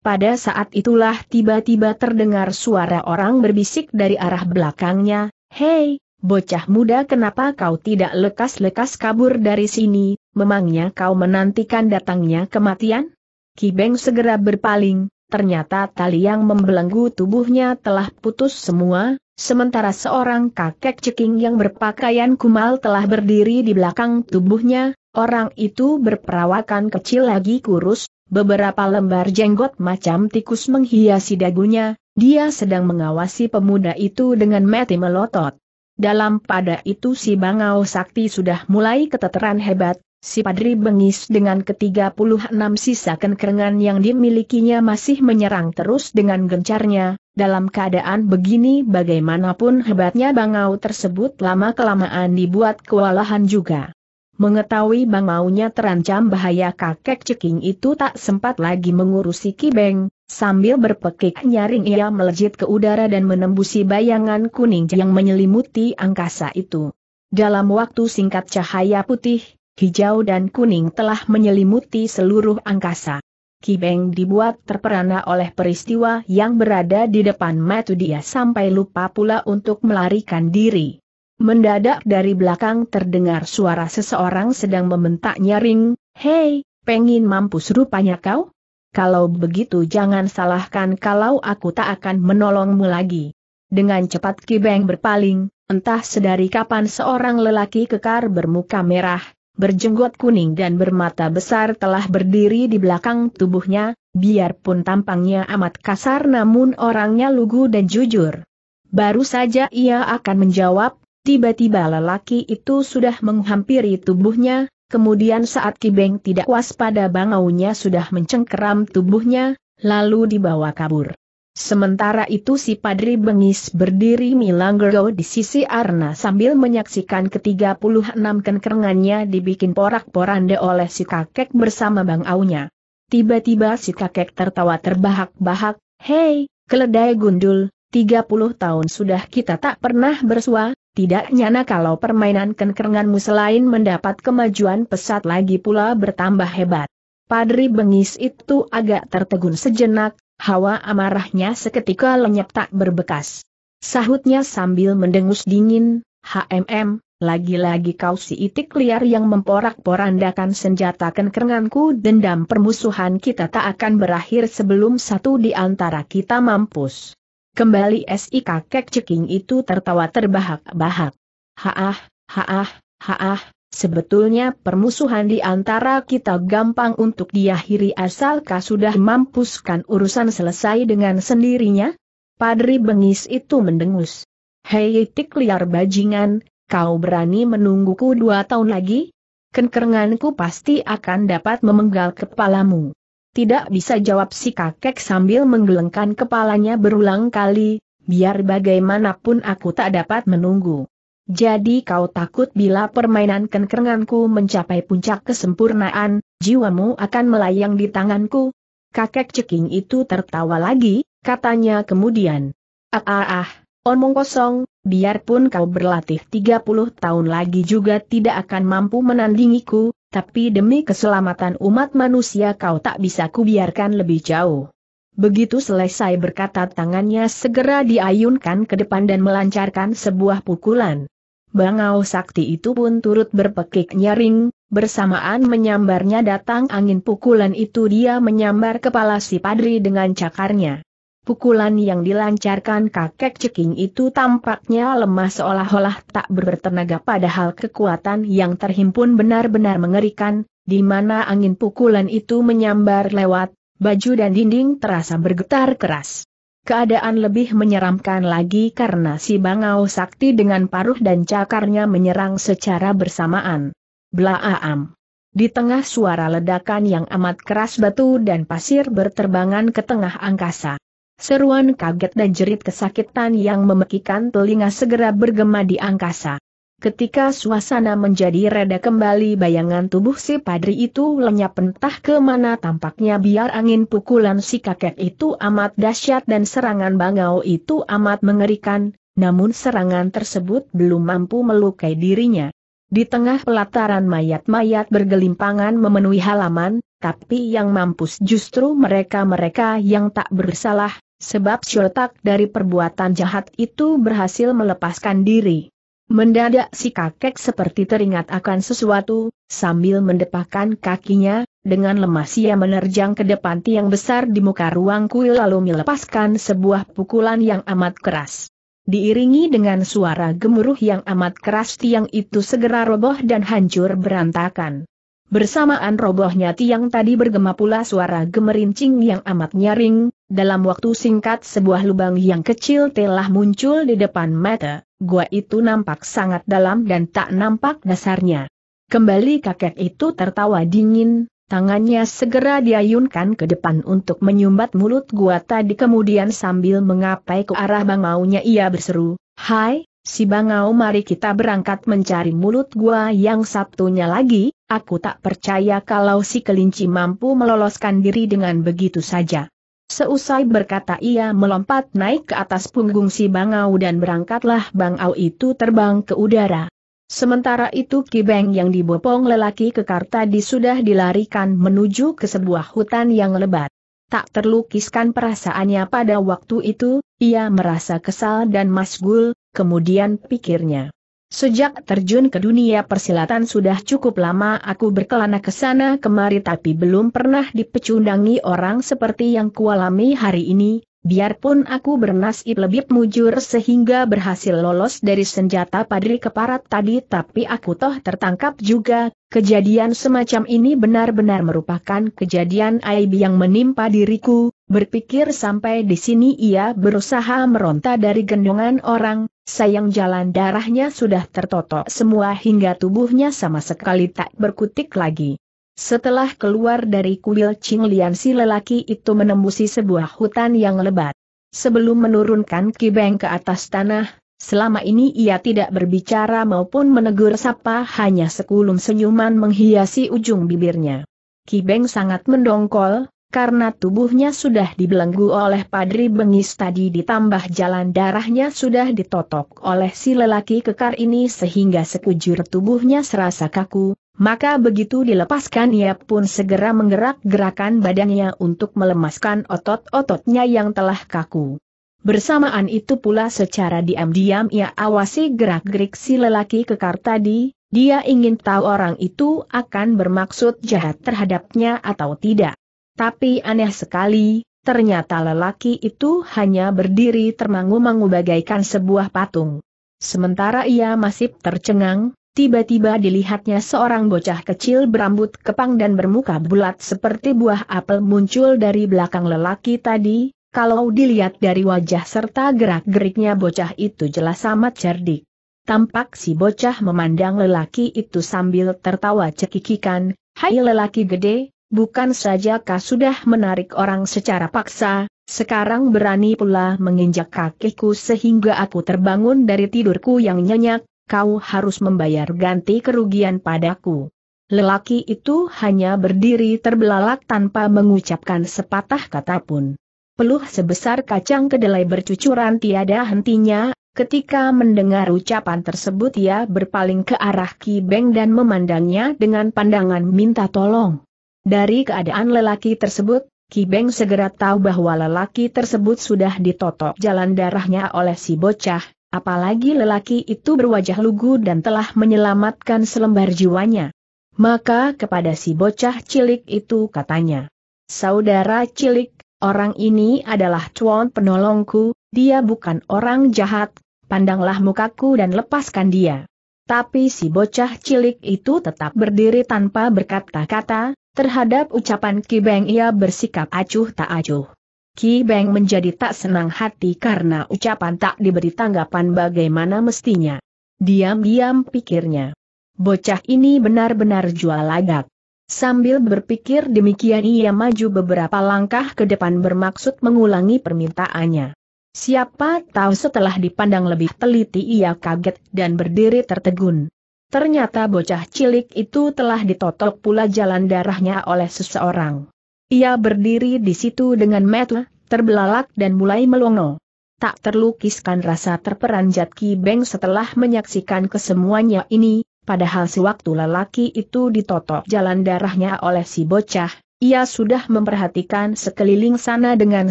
A: Pada saat itulah tiba-tiba terdengar suara orang berbisik dari arah belakangnya, Hei, Bocah muda kenapa kau tidak lekas-lekas kabur dari sini, memangnya kau menantikan datangnya kematian? Kibeng segera berpaling, ternyata tali yang membelenggu tubuhnya telah putus semua, sementara seorang kakek ceking yang berpakaian kumal telah berdiri di belakang tubuhnya, orang itu berperawakan kecil lagi kurus, beberapa lembar jenggot macam tikus menghiasi dagunya, dia sedang mengawasi pemuda itu dengan mati melotot. Dalam pada itu si Bangau Sakti sudah mulai keteteran hebat, si Padri Bengis dengan ke-36 sisa kenkerengan yang dimilikinya masih menyerang terus dengan gencarnya, dalam keadaan begini bagaimanapun hebatnya Bangau tersebut lama-kelamaan dibuat kewalahan juga. Mengetahui Bangau nya terancam bahaya kakek ceking itu tak sempat lagi mengurusi Kibeng, Sambil berpekik nyaring ia melejit ke udara dan menembusi bayangan kuning yang menyelimuti angkasa itu. Dalam waktu singkat cahaya putih, hijau dan kuning telah menyelimuti seluruh angkasa. Kibeng dibuat terperana oleh peristiwa yang berada di depan mata dia sampai lupa pula untuk melarikan diri. Mendadak dari belakang terdengar suara seseorang sedang membentak nyaring, Hei, pengin mampus rupanya kau? Kalau begitu jangan salahkan kalau aku tak akan menolongmu lagi. Dengan cepat Kibeng berpaling, entah sedari kapan seorang lelaki kekar bermuka merah, berjenggot kuning dan bermata besar telah berdiri di belakang tubuhnya, biarpun tampangnya amat kasar namun orangnya lugu dan jujur. Baru saja ia akan menjawab, tiba-tiba lelaki itu sudah menghampiri tubuhnya, Kemudian saat Kibeng tidak waspada bangaunya sudah mencengkeram tubuhnya, lalu dibawa kabur. Sementara itu si Padri Bengis berdiri milanggero di sisi Arna sambil menyaksikan ke-36 kenkerengannya dibikin porak-poranda oleh si kakek bersama Bang Aunya. Tiba-tiba si kakek tertawa terbahak-bahak, Hei, keledai gundul, 30 tahun sudah kita tak pernah bersua, tidak nyana kalau permainan kenkerenganmu selain mendapat kemajuan pesat lagi pula bertambah hebat. Padri bengis itu agak tertegun sejenak, hawa amarahnya seketika lenyap tak berbekas. Sahutnya sambil mendengus dingin, HMM, lagi-lagi kau si itik liar yang memporak-porandakan senjata kenkerenganku dendam permusuhan kita tak akan berakhir sebelum satu di antara kita mampus. Kembali si kakek ceking itu tertawa terbahak-bahak. Haah, haah, haah, sebetulnya permusuhan di antara kita gampang untuk diakhiri asalkah sudah mampuskan urusan selesai dengan sendirinya? Padri bengis itu mendengus. Hei tik liar bajingan, kau berani menungguku dua tahun lagi? Kenkerenganku pasti akan dapat memenggal kepalamu. Tidak bisa jawab si kakek sambil menggelengkan kepalanya berulang kali, biar bagaimanapun aku tak dapat menunggu. Jadi kau takut bila permainan kenkerenganku mencapai puncak kesempurnaan, jiwamu akan melayang di tanganku? Kakek ceking itu tertawa lagi, katanya kemudian. Ah ah ah, omong kosong, biarpun kau berlatih 30 tahun lagi juga tidak akan mampu menandingiku, tapi demi keselamatan umat manusia kau tak bisa kubiarkan lebih jauh. Begitu selesai berkata tangannya segera diayunkan ke depan dan melancarkan sebuah pukulan. Bangau sakti itu pun turut berpekik nyaring, bersamaan menyambarnya datang angin pukulan itu dia menyambar kepala si padri dengan cakarnya. Pukulan yang dilancarkan kakek ceking itu tampaknya lemah seolah-olah tak bertenaga padahal kekuatan yang terhimpun benar-benar mengerikan, di mana angin pukulan itu menyambar lewat, baju dan dinding terasa bergetar keras. Keadaan lebih menyeramkan lagi karena si bangau sakti dengan paruh dan cakarnya menyerang secara bersamaan. Blaaam. Di tengah suara ledakan yang amat keras batu dan pasir berterbangan ke tengah angkasa. Seruan kaget dan jerit kesakitan yang memekikan telinga segera bergema di angkasa. Ketika suasana menjadi reda kembali bayangan tubuh si padri itu lenyap entah kemana tampaknya biar angin pukulan si kakek itu amat dahsyat dan serangan bangau itu amat mengerikan, namun serangan tersebut belum mampu melukai dirinya. Di tengah pelataran mayat-mayat bergelimpangan memenuhi halaman, tapi yang mampus justru mereka-mereka yang tak bersalah, sebab Syotak dari perbuatan jahat itu berhasil melepaskan diri. Mendadak si kakek seperti teringat akan sesuatu, sambil mendepakan kakinya, dengan lemas ia menerjang ke depan tiang besar di muka ruang kuil lalu melepaskan sebuah pukulan yang amat keras. Diiringi dengan suara gemuruh yang amat keras tiang itu segera roboh dan hancur berantakan. Bersamaan robohnya tiang tadi bergema pula suara gemerincing yang amat nyaring, dalam waktu singkat sebuah lubang yang kecil telah muncul di depan mata, gua itu nampak sangat dalam dan tak nampak dasarnya. Kembali kakek itu tertawa dingin, tangannya segera diayunkan ke depan untuk menyumbat mulut gua tadi kemudian sambil mengapai ke arah bangaunya ia berseru, Hai, si bangau mari kita berangkat mencari mulut gua yang Sabtunya lagi, aku tak percaya kalau si kelinci mampu meloloskan diri dengan begitu saja. Seusai berkata ia melompat naik ke atas punggung si Bangau dan berangkatlah Bangau itu terbang ke udara. Sementara itu Kibeng yang dibopong lelaki kekarta tadi sudah dilarikan menuju ke sebuah hutan yang lebat. Tak terlukiskan perasaannya pada waktu itu, ia merasa kesal dan masgul, kemudian pikirnya. Sejak terjun ke dunia persilatan sudah cukup lama aku berkelana ke sana kemari tapi belum pernah dipecundangi orang seperti yang kualami hari ini, biarpun aku bernasib lebih mujur sehingga berhasil lolos dari senjata padri keparat tadi tapi aku toh tertangkap juga, kejadian semacam ini benar-benar merupakan kejadian aib yang menimpa diriku, berpikir sampai di sini ia berusaha meronta dari gendongan orang, Sayang jalan darahnya sudah tertotok semua hingga tubuhnya sama sekali tak berkutik lagi. Setelah keluar dari kuil Qinglian si lelaki itu menembusi sebuah hutan yang lebat. Sebelum menurunkan kibeng ke atas tanah, selama ini ia tidak berbicara maupun menegur sapa hanya sekulum senyuman menghiasi ujung bibirnya. Kibeng sangat mendongkol, karena tubuhnya sudah dibelenggu oleh Padri Bengis tadi ditambah jalan darahnya sudah ditotok oleh si lelaki kekar ini sehingga sekujur tubuhnya serasa kaku, maka begitu dilepaskan ia pun segera menggerak-gerakan badannya untuk melemaskan otot-ototnya yang telah kaku. Bersamaan itu pula secara diam-diam ia awasi gerak-gerik si lelaki kekar tadi, dia ingin tahu orang itu akan bermaksud jahat terhadapnya atau tidak. Tapi aneh sekali, ternyata lelaki itu hanya berdiri termangu-mangu bagaikan sebuah patung. Sementara ia masih tercengang, tiba-tiba dilihatnya seorang bocah kecil berambut kepang dan bermuka bulat seperti buah apel muncul dari belakang lelaki tadi, kalau dilihat dari wajah serta gerak-geriknya bocah itu jelas amat cerdik. Tampak si bocah memandang lelaki itu sambil tertawa cekikikan, Hai lelaki gede, Bukan saja kau sudah menarik orang secara paksa, sekarang berani pula menginjak kakiku sehingga aku terbangun dari tidurku yang nyenyak, kau harus membayar ganti kerugian padaku. Lelaki itu hanya berdiri terbelalak tanpa mengucapkan sepatah kata pun. Peluh sebesar kacang kedelai bercucuran tiada hentinya, ketika mendengar ucapan tersebut ia berpaling ke arah Ki Beng dan memandangnya dengan pandangan minta tolong. Dari keadaan lelaki tersebut, Ki Beng segera tahu bahwa lelaki tersebut sudah ditotok jalan darahnya oleh si bocah, apalagi lelaki itu berwajah lugu dan telah menyelamatkan selembar jiwanya. Maka kepada si bocah cilik itu katanya, Saudara cilik, orang ini adalah cuan penolongku, dia bukan orang jahat, pandanglah mukaku dan lepaskan dia. Tapi si bocah cilik itu tetap berdiri tanpa berkata-kata, terhadap ucapan Ki Beng ia bersikap acuh tak acuh. Ki Beng menjadi tak senang hati karena ucapan tak diberi tanggapan bagaimana mestinya. Diam-diam pikirnya. Bocah ini benar-benar jual lagak. Sambil berpikir demikian ia maju beberapa langkah ke depan bermaksud mengulangi permintaannya. Siapa tahu setelah dipandang lebih teliti ia kaget dan berdiri tertegun. Ternyata bocah cilik itu telah ditotok pula jalan darahnya oleh seseorang. Ia berdiri di situ dengan metu, terbelalak dan mulai melongo. Tak terlukiskan rasa terperanjat Ki Beng setelah menyaksikan kesemuanya ini, padahal sewaktu lelaki itu ditotok jalan darahnya oleh si bocah, ia sudah memperhatikan sekeliling sana dengan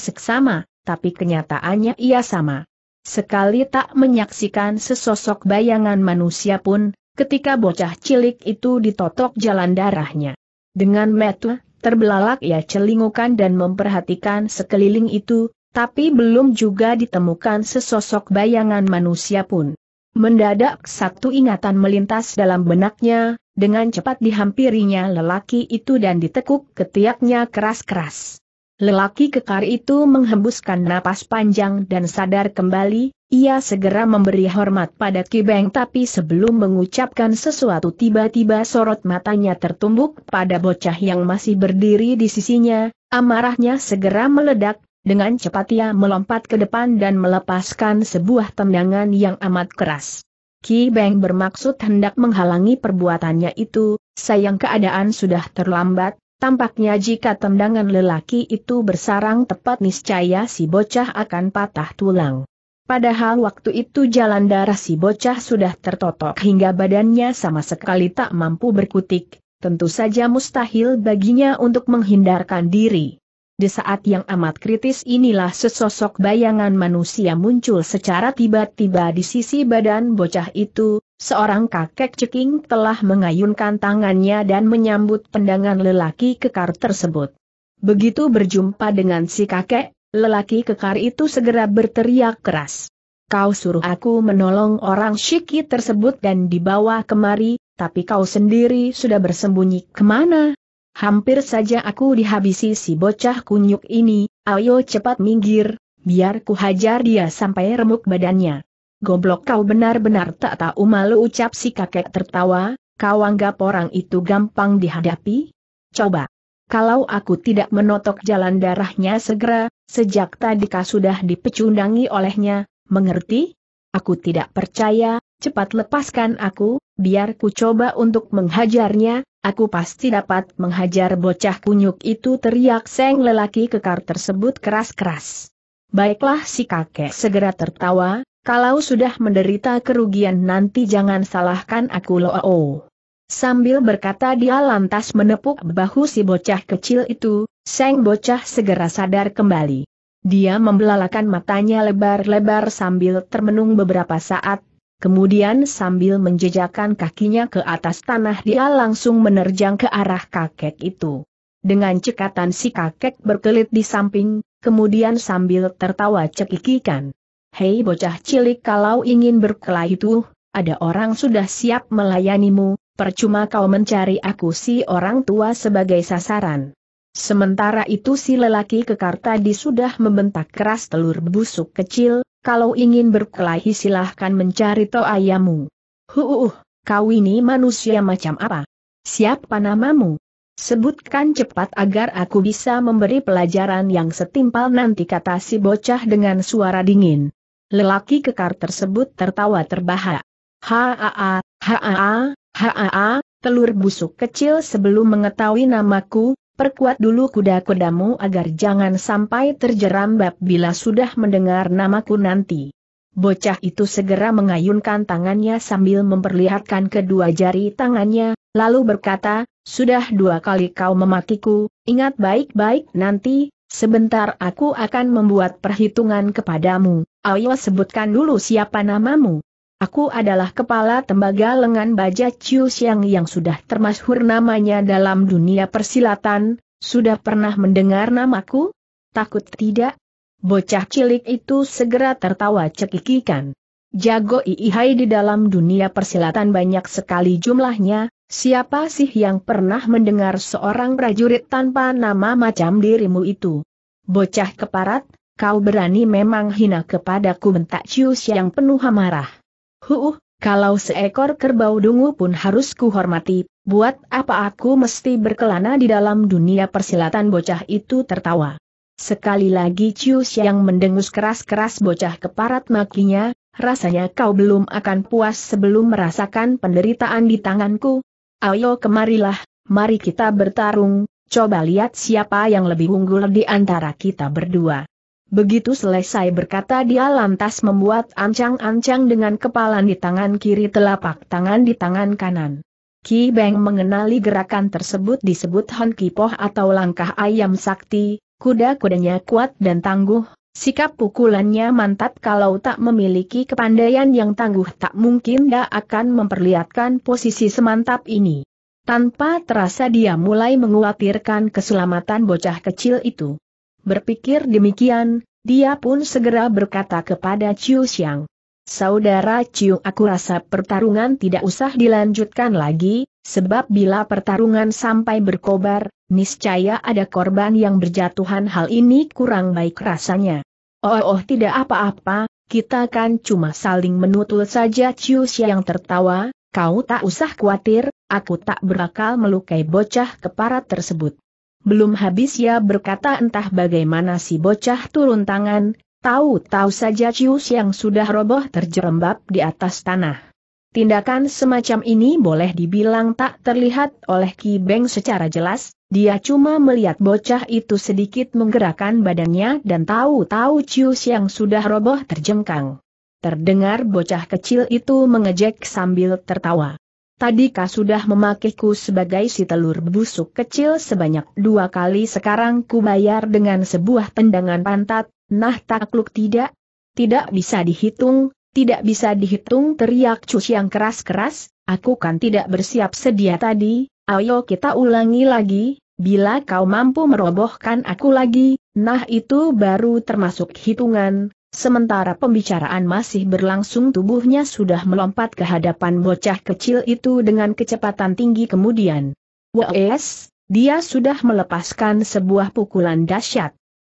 A: seksama, tapi kenyataannya ia sama. Sekali tak menyaksikan sesosok bayangan manusia pun, ketika bocah cilik itu ditotok jalan darahnya. Dengan metu, terbelalak ia celingukan dan memperhatikan sekeliling itu, tapi belum juga ditemukan sesosok bayangan manusia pun. Mendadak satu ingatan melintas dalam benaknya, dengan cepat dihampirinya lelaki itu dan ditekuk ketiaknya keras-keras. Lelaki kekar itu menghembuskan napas panjang dan sadar kembali, ia segera memberi hormat pada Kibeng tapi sebelum mengucapkan sesuatu tiba-tiba sorot matanya tertumbuk pada bocah yang masih berdiri di sisinya, amarahnya segera meledak, dengan cepat ia melompat ke depan dan melepaskan sebuah tendangan yang amat keras. Ki Beng bermaksud hendak menghalangi perbuatannya itu, sayang keadaan sudah terlambat, Tampaknya jika tendangan lelaki itu bersarang tepat niscaya si bocah akan patah tulang. Padahal waktu itu jalan darah si bocah sudah tertotok hingga badannya sama sekali tak mampu berkutik, tentu saja mustahil baginya untuk menghindarkan diri. Di saat yang amat kritis inilah sesosok bayangan manusia muncul secara tiba-tiba di sisi badan bocah itu, Seorang kakek ceking telah mengayunkan tangannya dan menyambut pendangan lelaki kekar tersebut. Begitu berjumpa dengan si kakek, lelaki kekar itu segera berteriak keras. Kau suruh aku menolong orang shiki tersebut dan dibawa kemari, tapi kau sendiri sudah bersembunyi kemana? Hampir saja aku dihabisi si bocah kunyuk ini, ayo cepat minggir, biar ku hajar dia sampai remuk badannya goblok kau benar-benar tak tahu malu ucap si kakek tertawa, kau anggap orang itu gampang dihadapi? Coba. Kalau aku tidak menotok jalan darahnya segera, sejak tadi kau sudah dipecundangi olehnya, mengerti? Aku tidak percaya, cepat lepaskan aku, biar ku coba untuk menghajarnya, aku pasti dapat menghajar bocah kunyuk itu teriak seng lelaki kekar tersebut keras-keras. Baiklah si kakek segera tertawa, kalau sudah menderita kerugian nanti jangan salahkan aku loo. Sambil berkata dia lantas menepuk bahu si bocah kecil itu, Seng bocah segera sadar kembali. Dia membelalakan matanya lebar-lebar sambil termenung beberapa saat, kemudian sambil menjejakkan kakinya ke atas tanah dia langsung menerjang ke arah kakek itu. Dengan cekatan si kakek berkelit di samping, kemudian sambil tertawa cekikikan. Hei bocah cilik kalau ingin berkelahi tuh, ada orang sudah siap melayanimu, percuma kau mencari aku si orang tua sebagai sasaran. Sementara itu si lelaki kekar tadi sudah membentak keras telur busuk kecil, kalau ingin berkelahi silahkan mencari to ayamu. Huuh, kau ini manusia macam apa? Siapa namamu? Sebutkan cepat agar aku bisa memberi pelajaran yang setimpal nanti kata si bocah dengan suara dingin. Lelaki kekar tersebut tertawa terbahak. Haa, haa, haa, telur busuk kecil sebelum mengetahui namaku, perkuat dulu kuda-kudamu agar jangan sampai terjerambab bila sudah mendengar namaku nanti. Bocah itu segera mengayunkan tangannya sambil memperlihatkan kedua jari tangannya, lalu berkata, sudah dua kali kau mematiku, ingat baik-baik nanti, Sebentar aku akan membuat perhitungan kepadamu, ayo sebutkan dulu siapa namamu. Aku adalah kepala tembaga lengan baja Chiu Xiang yang sudah termasyhur namanya dalam dunia persilatan, sudah pernah mendengar namaku? Takut tidak? Bocah cilik itu segera tertawa cekikikan. Jago Iihai di dalam dunia persilatan banyak sekali jumlahnya, Siapa sih yang pernah mendengar seorang prajurit tanpa nama macam dirimu itu? Bocah keparat, kau berani memang hina kepadaku bentak Cius yang penuh amarah. Huh, kalau seekor kerbau dungu pun harus kuhormati, buat apa aku mesti berkelana di dalam dunia persilatan bocah itu tertawa. Sekali lagi Cius yang mendengus keras-keras bocah keparat makinya, rasanya kau belum akan puas sebelum merasakan penderitaan di tanganku, Ayo kemarilah, mari kita bertarung, coba lihat siapa yang lebih unggul di antara kita berdua. Begitu selesai berkata dia lantas membuat ancang-ancang dengan kepala di tangan kiri telapak tangan di tangan kanan. Ki Beng mengenali gerakan tersebut disebut Hon Kipoh atau langkah ayam sakti, kuda-kudanya kuat dan tangguh, Sikap pukulannya mantap kalau tak memiliki kepandaian yang tangguh tak mungkin dia akan memperlihatkan posisi semantap ini. Tanpa terasa dia mulai menguatirkan keselamatan bocah kecil itu. Berpikir demikian, dia pun segera berkata kepada Chiu Xiang, Saudara Ciung aku rasa pertarungan tidak usah dilanjutkan lagi, sebab bila pertarungan sampai berkobar, niscaya ada korban yang berjatuhan hal ini kurang baik rasanya. Oh, oh tidak apa-apa, kita kan cuma saling menutul saja Ciu yang tertawa, kau tak usah khawatir, aku tak berakal melukai bocah keparat tersebut. Belum habis ya berkata entah bagaimana si bocah turun tangan, Tahu-tahu saja Cius yang sudah roboh terjerembab di atas tanah. Tindakan semacam ini boleh dibilang tak terlihat oleh Ki Beng secara jelas, dia cuma melihat bocah itu sedikit menggerakkan badannya dan tahu-tahu Cius yang sudah roboh terjengkang. Terdengar bocah kecil itu mengejek sambil tertawa. Tadika sudah memakiku sebagai si telur busuk kecil sebanyak dua kali sekarang ku bayar dengan sebuah tendangan pantat, Nah takluk tidak? Tidak bisa dihitung, tidak bisa dihitung teriak Cus yang keras-keras, aku kan tidak bersiap sedia tadi, ayo kita ulangi lagi, bila kau mampu merobohkan aku lagi, nah itu baru termasuk hitungan, Sementara pembicaraan masih berlangsung tubuhnya sudah melompat ke hadapan bocah kecil itu dengan kecepatan tinggi kemudian. Wes, dia sudah melepaskan sebuah pukulan dahsyat.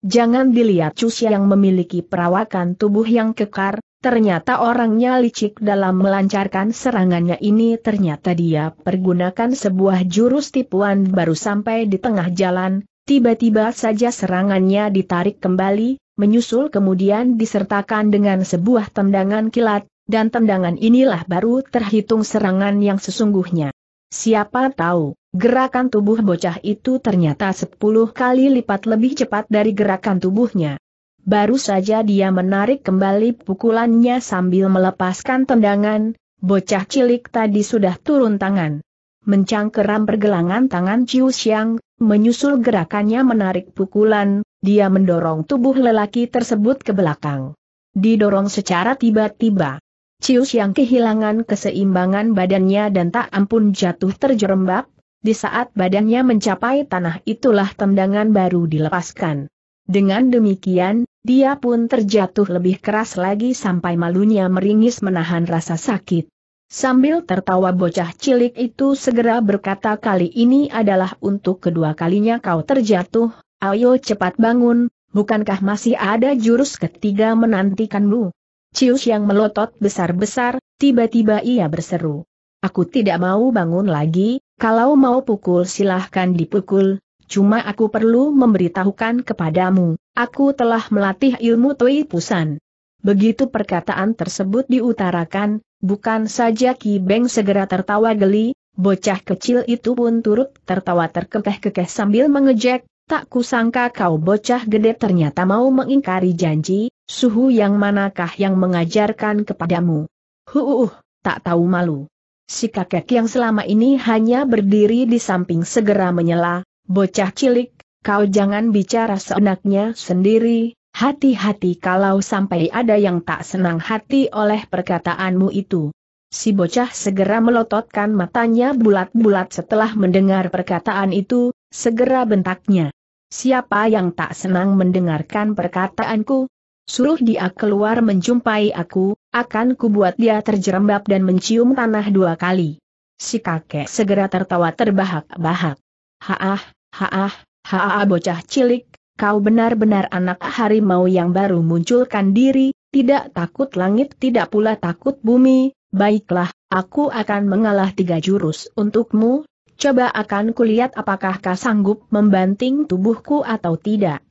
A: Jangan dilihat Cus yang memiliki perawakan tubuh yang kekar, ternyata orangnya licik dalam melancarkan serangannya ini ternyata dia pergunakan sebuah jurus tipuan baru sampai di tengah jalan, tiba-tiba saja serangannya ditarik kembali, menyusul kemudian disertakan dengan sebuah tendangan kilat, dan tendangan inilah baru terhitung serangan yang sesungguhnya. Siapa tahu, Gerakan tubuh bocah itu ternyata sepuluh kali lipat lebih cepat dari gerakan tubuhnya. Baru saja dia menarik kembali pukulannya sambil melepaskan tendangan, bocah cilik tadi sudah turun tangan. Mencangkeram pergelangan tangan Ciu Xiang, menyusul gerakannya menarik pukulan, dia mendorong tubuh lelaki tersebut ke belakang. Didorong secara tiba-tiba. Ciu Xiang kehilangan keseimbangan badannya dan tak ampun jatuh terjerembab, di saat badannya mencapai tanah itulah tendangan baru dilepaskan. Dengan demikian, dia pun terjatuh lebih keras lagi sampai malunya meringis menahan rasa sakit. Sambil tertawa bocah cilik itu segera berkata kali ini adalah untuk kedua kalinya kau terjatuh, ayo cepat bangun, bukankah masih ada jurus ketiga menantikanmu? Cius yang melotot besar-besar, tiba-tiba ia berseru. Aku tidak mau bangun lagi, kalau mau pukul silahkan dipukul, cuma aku perlu memberitahukan kepadamu, aku telah melatih ilmu Tui Pusan. Begitu perkataan tersebut diutarakan, bukan saja Ki Beng segera tertawa geli, bocah kecil itu pun turut tertawa terkekeh-kekeh sambil mengejek, tak kusangka kau bocah gede ternyata mau mengingkari janji, suhu yang manakah yang mengajarkan kepadamu. Huuh, tak tahu malu. Si kakek yang selama ini hanya berdiri di samping segera menyela, bocah cilik, kau jangan bicara seenaknya sendiri, hati-hati kalau sampai ada yang tak senang hati oleh perkataanmu itu. Si bocah segera melototkan matanya bulat-bulat setelah mendengar perkataan itu, segera bentaknya. Siapa yang tak senang mendengarkan perkataanku, Suruh dia keluar menjumpai aku, akan kubuat dia terjerembab dan mencium tanah dua kali. Si kakek segera tertawa terbahak-bahak. Haah, haah, haah bocah cilik, kau benar-benar anak harimau yang baru munculkan diri, tidak takut langit tidak pula takut bumi, baiklah, aku akan mengalah tiga jurus untukmu, coba akan kulihat apakah kau sanggup membanting tubuhku atau tidak.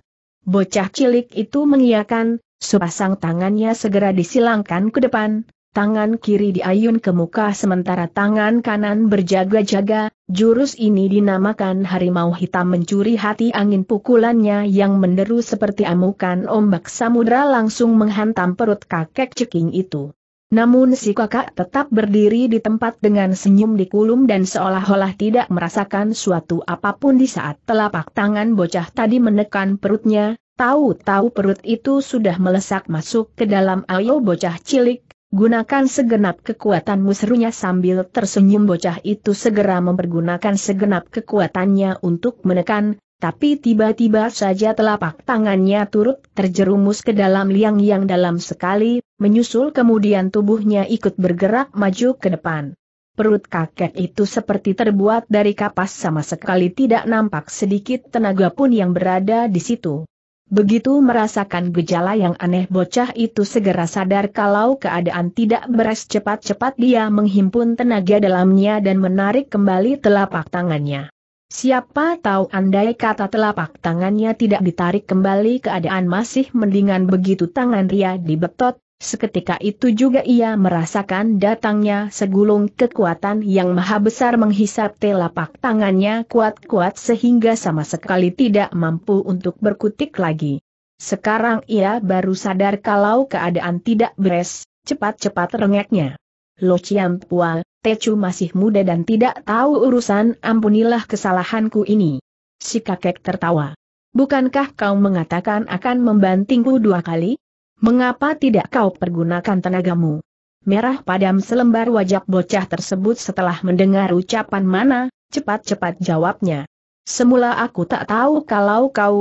A: Bocah cilik itu mengiakan, Sepasang tangannya segera disilangkan ke depan, tangan kiri diayun ke muka sementara tangan kanan berjaga-jaga, jurus ini dinamakan harimau hitam mencuri hati angin pukulannya yang menderu seperti amukan ombak samudra langsung menghantam perut kakek ceking itu. Namun si kakak tetap berdiri di tempat dengan senyum di kulum dan seolah-olah tidak merasakan suatu apapun di saat telapak tangan bocah tadi menekan perutnya, Tahu-tahu perut itu sudah melesak masuk ke dalam ayo bocah cilik, gunakan segenap kekuatan serunya sambil tersenyum bocah itu segera mempergunakan segenap kekuatannya untuk menekan, tapi tiba-tiba saja telapak tangannya turut terjerumus ke dalam liang yang dalam sekali, menyusul kemudian tubuhnya ikut bergerak maju ke depan. Perut kakek itu seperti terbuat dari kapas sama sekali tidak nampak sedikit tenaga pun yang berada di situ. Begitu merasakan gejala yang aneh bocah itu segera sadar kalau keadaan tidak beres cepat-cepat dia menghimpun tenaga dalamnya dan menarik kembali telapak tangannya. Siapa tahu andai kata telapak tangannya tidak ditarik kembali keadaan masih mendingan begitu tangan Ria dibetot, Seketika itu juga ia merasakan datangnya segulung kekuatan yang maha besar menghisap telapak tangannya kuat-kuat sehingga sama sekali tidak mampu untuk berkutik lagi. Sekarang ia baru sadar kalau keadaan tidak beres, cepat-cepat rengeknya. Lo Chiam Pua, Techu masih muda dan tidak tahu urusan ampunilah kesalahanku ini. Si kakek tertawa. Bukankah kau mengatakan akan membantingku dua kali? Mengapa tidak kau pergunakan tenagamu? Merah padam selembar wajah bocah tersebut setelah mendengar ucapan mana, cepat-cepat jawabnya. Semula aku tak tahu kalau kau,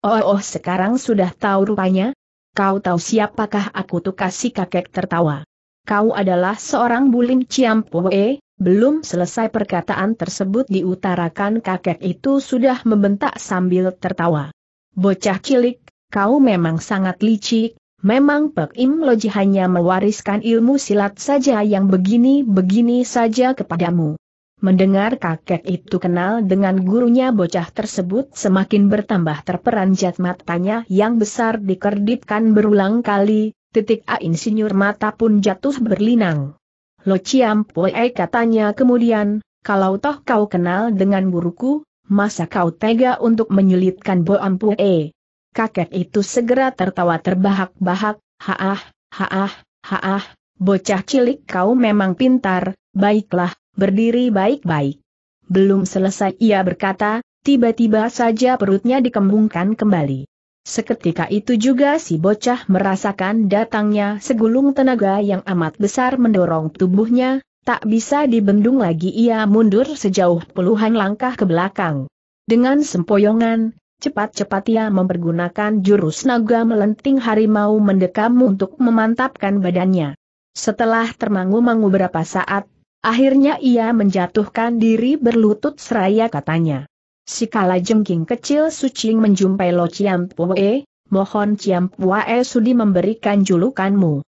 A: oh, oh sekarang sudah tahu rupanya? Kau tahu siapakah aku tuh kakek tertawa. Kau adalah seorang bulim ciampoe, belum selesai perkataan tersebut diutarakan kakek itu sudah membentak sambil tertawa. Bocah cilik, kau memang sangat licik, Memang Pek Im Loji hanya mewariskan ilmu silat saja yang begini-begini saja kepadamu. Mendengar kakek itu kenal dengan gurunya bocah tersebut semakin bertambah terperanjat matanya yang besar dikerdipkan berulang kali, titik A insinyur mata pun jatuh berlinang. Lo Ciam Poe katanya kemudian, kalau toh kau kenal dengan guruku, masa kau tega untuk menyulitkan Boam Pue? kakek itu segera tertawa terbahak-bahak, haah, haah, haah, bocah cilik kau memang pintar, baiklah, berdiri baik-baik. Belum selesai ia berkata, tiba-tiba saja perutnya dikembungkan kembali. Seketika itu juga si bocah merasakan datangnya segulung tenaga yang amat besar mendorong tubuhnya, tak bisa dibendung lagi ia mundur sejauh puluhan langkah ke belakang. Dengan sempoyongan, Cepat-cepat ia mempergunakan jurus naga melenting harimau mendekam untuk memantapkan badannya. Setelah termangu-mangu beberapa saat, akhirnya ia menjatuhkan diri berlutut seraya katanya. Si kala jengking kecil sucing menjumpai Lo Ciam Pue, mohon Ciam Pue sudi memberikan julukanmu.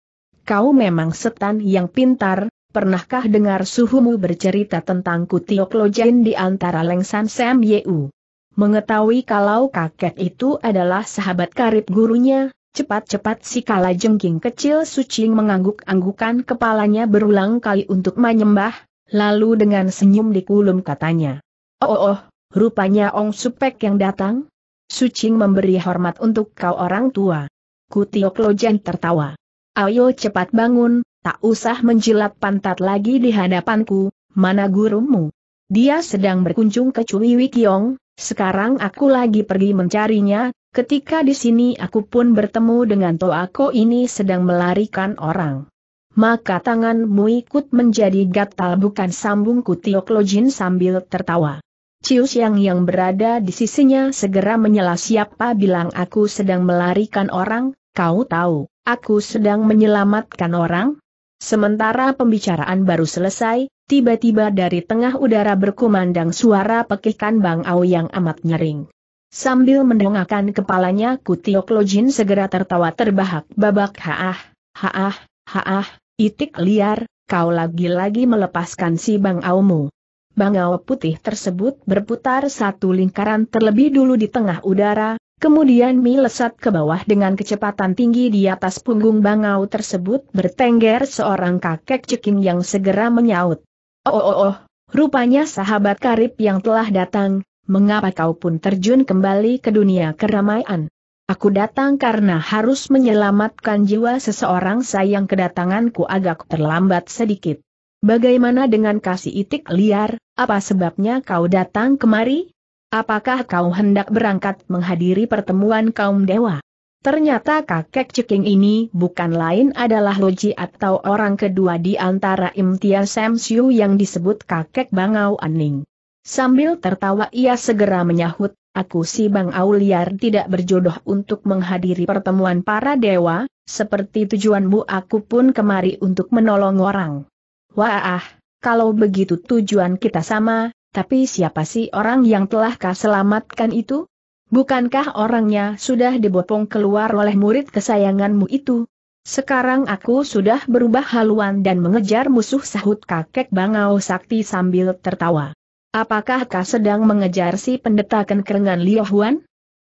A: Kau memang setan yang pintar, pernahkah dengar suhumu bercerita tentang Kutiok Lojen di antara Lengsan Sam Yeu? Mengetahui kalau kakek itu adalah sahabat karib gurunya, cepat-cepat si Kala Jengking kecil sucing mengangguk-anggukan kepalanya berulang kali untuk menyembah, lalu dengan senyum dikulum katanya. Oh oh, oh rupanya Ong Supek yang datang? Sucing memberi hormat untuk kau orang tua. Kutiok Klojen tertawa. Ayo cepat bangun, tak usah menjilat pantat lagi di hadapanku, mana gurumu? Dia sedang berkunjung ke Cui Wikiong, sekarang aku lagi pergi mencarinya, ketika di sini aku pun bertemu dengan Toako ini sedang melarikan orang. Maka tanganmu ikut menjadi gatal bukan sambung Tiok Lojin sambil tertawa. Cius yang yang berada di sisinya segera menyela siapa bilang aku sedang melarikan orang, kau tahu, aku sedang menyelamatkan orang? Sementara pembicaraan baru selesai, tiba-tiba dari tengah udara berkumandang suara pekikan Bang Ao yang amat nyering. Sambil mendongakkan kepalanya Kutiok Lojin segera tertawa terbahak babak haah, haah, haah, itik liar, kau lagi-lagi melepaskan si Bang Bang Bangau putih tersebut berputar satu lingkaran terlebih dulu di tengah udara, Kemudian Mi lesat ke bawah dengan kecepatan tinggi di atas punggung bangau tersebut bertengger seorang kakek ceking yang segera menyaut. Oh, oh oh oh, rupanya sahabat karib yang telah datang, mengapa kau pun terjun kembali ke dunia keramaian? Aku datang karena harus menyelamatkan jiwa seseorang sayang kedatanganku agak terlambat sedikit. Bagaimana dengan kasih itik liar, apa sebabnya kau datang kemari? Apakah kau hendak berangkat menghadiri pertemuan kaum dewa? Ternyata kakek ceking ini bukan lain adalah Loji atau orang kedua di antara Imtia Samsiu yang disebut kakek Bangau Aning. Sambil tertawa ia segera menyahut, aku si Bang Auliar tidak berjodoh untuk menghadiri pertemuan para dewa, seperti tujuanmu aku pun kemari untuk menolong orang. Wah, kalau begitu tujuan kita sama, tapi siapa sih orang yang telah kau selamatkan itu? Bukankah orangnya sudah dibopong keluar oleh murid kesayanganmu itu? Sekarang aku sudah berubah haluan dan mengejar musuh sahut kakek Bangau Sakti sambil tertawa. Apakah kau sedang mengejar si pendeta kenkerengan Liu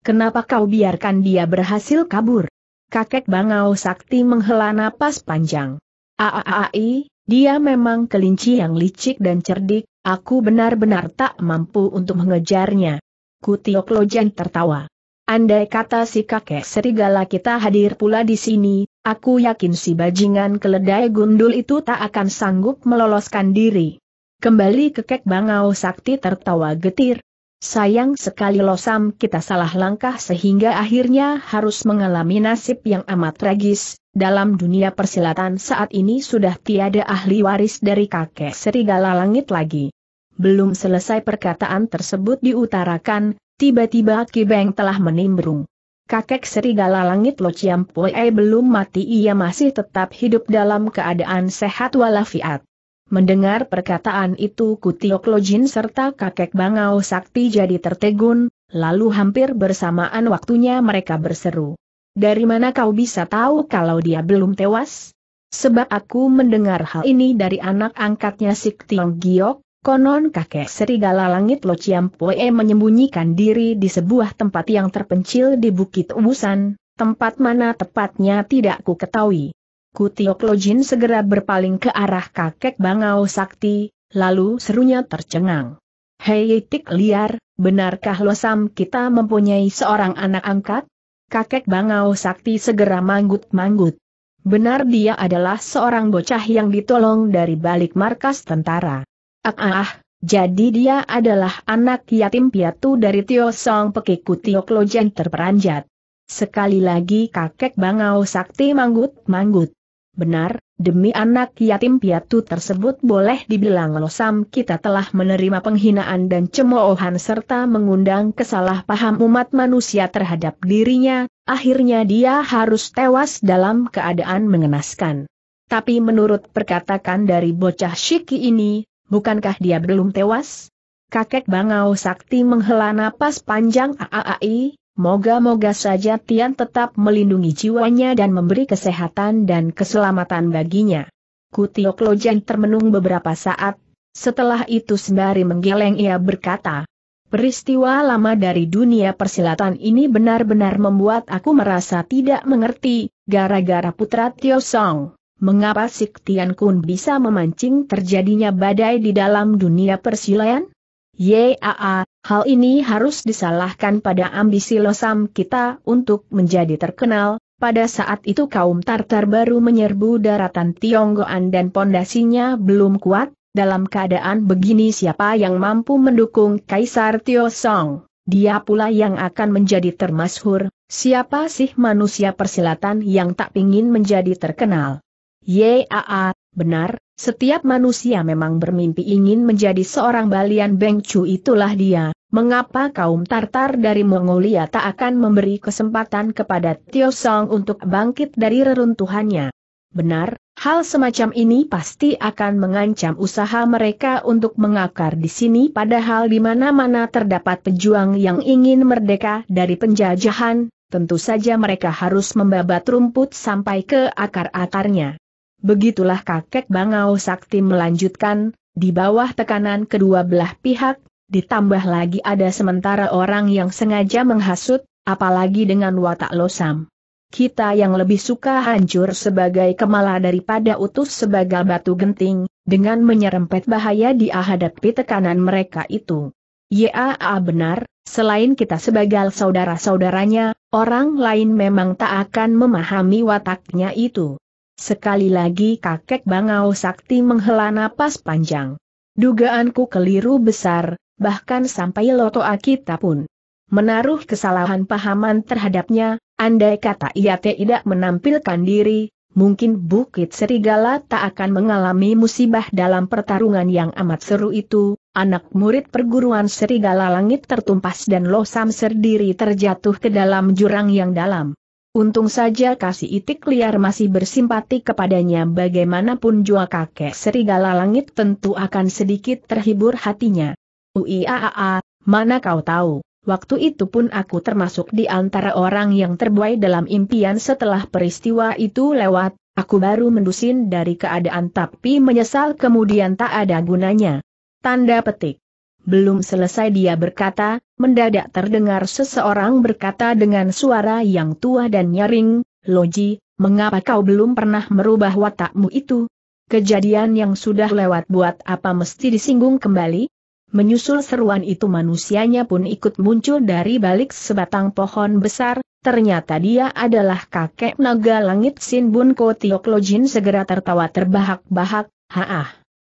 A: Kenapa kau biarkan dia berhasil kabur? Kakek Bangau Sakti menghela napas panjang. Aaai, dia memang kelinci yang licik dan cerdik, aku benar-benar tak mampu untuk mengejarnya. Kutiok Lojen tertawa. Andai kata si kakek serigala kita hadir pula di sini, aku yakin si bajingan keledai gundul itu tak akan sanggup meloloskan diri. Kembali kek Bangau Sakti tertawa getir. Sayang sekali losam kita salah langkah sehingga akhirnya harus mengalami nasib yang amat tragis, dalam dunia persilatan saat ini sudah tiada ahli waris dari kakek serigala langit lagi. Belum selesai perkataan tersebut diutarakan, tiba-tiba Kibeng telah menimbrung. Kakek serigala langit Lo Chiam Pue belum mati ia masih tetap hidup dalam keadaan sehat walafiat. Mendengar perkataan itu Kutiok Lojin serta kakek Bangau Sakti jadi tertegun, lalu hampir bersamaan waktunya mereka berseru. Dari mana kau bisa tahu kalau dia belum tewas? Sebab aku mendengar hal ini dari anak angkatnya Sik Tiong Giok, konon kakek serigala langit Lo Chiam Poe menyembunyikan diri di sebuah tempat yang terpencil di Bukit Ubusan, tempat mana tepatnya tidak ku ketahui. Kutiok Jin segera berpaling ke arah kakek Bangau Sakti, lalu serunya tercengang. Hei tik liar, benarkah Lo Sam kita mempunyai seorang anak angkat? kakek Bangau Sakti segera manggut-manggut. Benar dia adalah seorang bocah yang ditolong dari balik markas tentara. Ah, ah, ah jadi dia adalah anak yatim piatu dari Tio Song Pekiku Tio Klojen terperanjat. Sekali lagi kakek Bangau Sakti manggut-manggut. Benar, Demi anak yatim piatu tersebut boleh dibilang losam kita telah menerima penghinaan dan cemoohan serta mengundang kesalahpaham umat manusia terhadap dirinya, akhirnya dia harus tewas dalam keadaan mengenaskan. Tapi menurut perkatakan dari bocah Shiki ini, bukankah dia belum tewas? Kakek Bangau Sakti menghela napas panjang AAI, Moga-moga saja Tian tetap melindungi jiwanya dan memberi kesehatan dan keselamatan baginya. Kutiok Lojen termenung beberapa saat, setelah itu sembari menggeleng ia berkata, Peristiwa lama dari dunia persilatan ini benar-benar membuat aku merasa tidak mengerti, gara-gara putra Tio Song. Mengapa Sik Tian Kun bisa memancing terjadinya badai di dalam dunia persilatan? Yaa, hal ini harus disalahkan pada ambisi losam kita untuk menjadi terkenal, pada saat itu kaum Tartar baru menyerbu daratan Tionggoan dan pondasinya belum kuat, dalam keadaan begini siapa yang mampu mendukung Kaisar Tio Song? Dia pula yang akan menjadi termasyhur, siapa sih manusia persilatan yang tak ingin menjadi terkenal? Yaa, benar, setiap manusia memang bermimpi ingin menjadi seorang balian Beng itulah dia, mengapa kaum Tartar dari Mongolia tak akan memberi kesempatan kepada Tio Song untuk bangkit dari reruntuhannya. Benar, hal semacam ini pasti akan mengancam usaha mereka untuk mengakar di sini padahal di mana-mana terdapat pejuang yang ingin merdeka dari penjajahan, tentu saja mereka harus membabat rumput sampai ke akar-akarnya. Begitulah kakek Bangau Sakti melanjutkan, di bawah tekanan kedua belah pihak, ditambah lagi ada sementara orang yang sengaja menghasut, apalagi dengan watak losam. Kita yang lebih suka hancur sebagai kemala daripada utus sebagai batu genting, dengan menyerempet bahaya di hadapi tekanan mereka itu. YAA ah, benar, selain kita sebagai saudara-saudaranya, orang lain memang tak akan memahami wataknya itu. Sekali lagi kakek Bangau Sakti menghela napas panjang. Dugaanku keliru besar, bahkan sampai Loto Akita pun menaruh kesalahan pahaman terhadapnya, andai kata ia tidak menampilkan diri, mungkin Bukit Serigala tak akan mengalami musibah dalam pertarungan yang amat seru itu, anak murid perguruan Serigala Langit tertumpas dan Losam Serdiri terjatuh ke dalam jurang yang dalam. Untung saja kasih itik liar masih bersimpati kepadanya bagaimanapun jua kakek serigala langit tentu akan sedikit terhibur hatinya. Uiaaa, mana kau tahu, waktu itu pun aku termasuk di antara orang yang terbuai dalam impian setelah peristiwa itu lewat, aku baru mendusin dari keadaan tapi menyesal kemudian tak ada gunanya. Tanda petik. Belum selesai dia berkata, mendadak terdengar seseorang berkata dengan suara yang tua dan nyaring, Loji, mengapa kau belum pernah merubah watakmu itu? Kejadian yang sudah lewat buat apa mesti disinggung kembali? Menyusul seruan itu manusianya pun ikut muncul dari balik sebatang pohon besar, ternyata dia adalah kakek naga langit Sin Bun Ko Tiok Lojin segera tertawa terbahak-bahak, haah.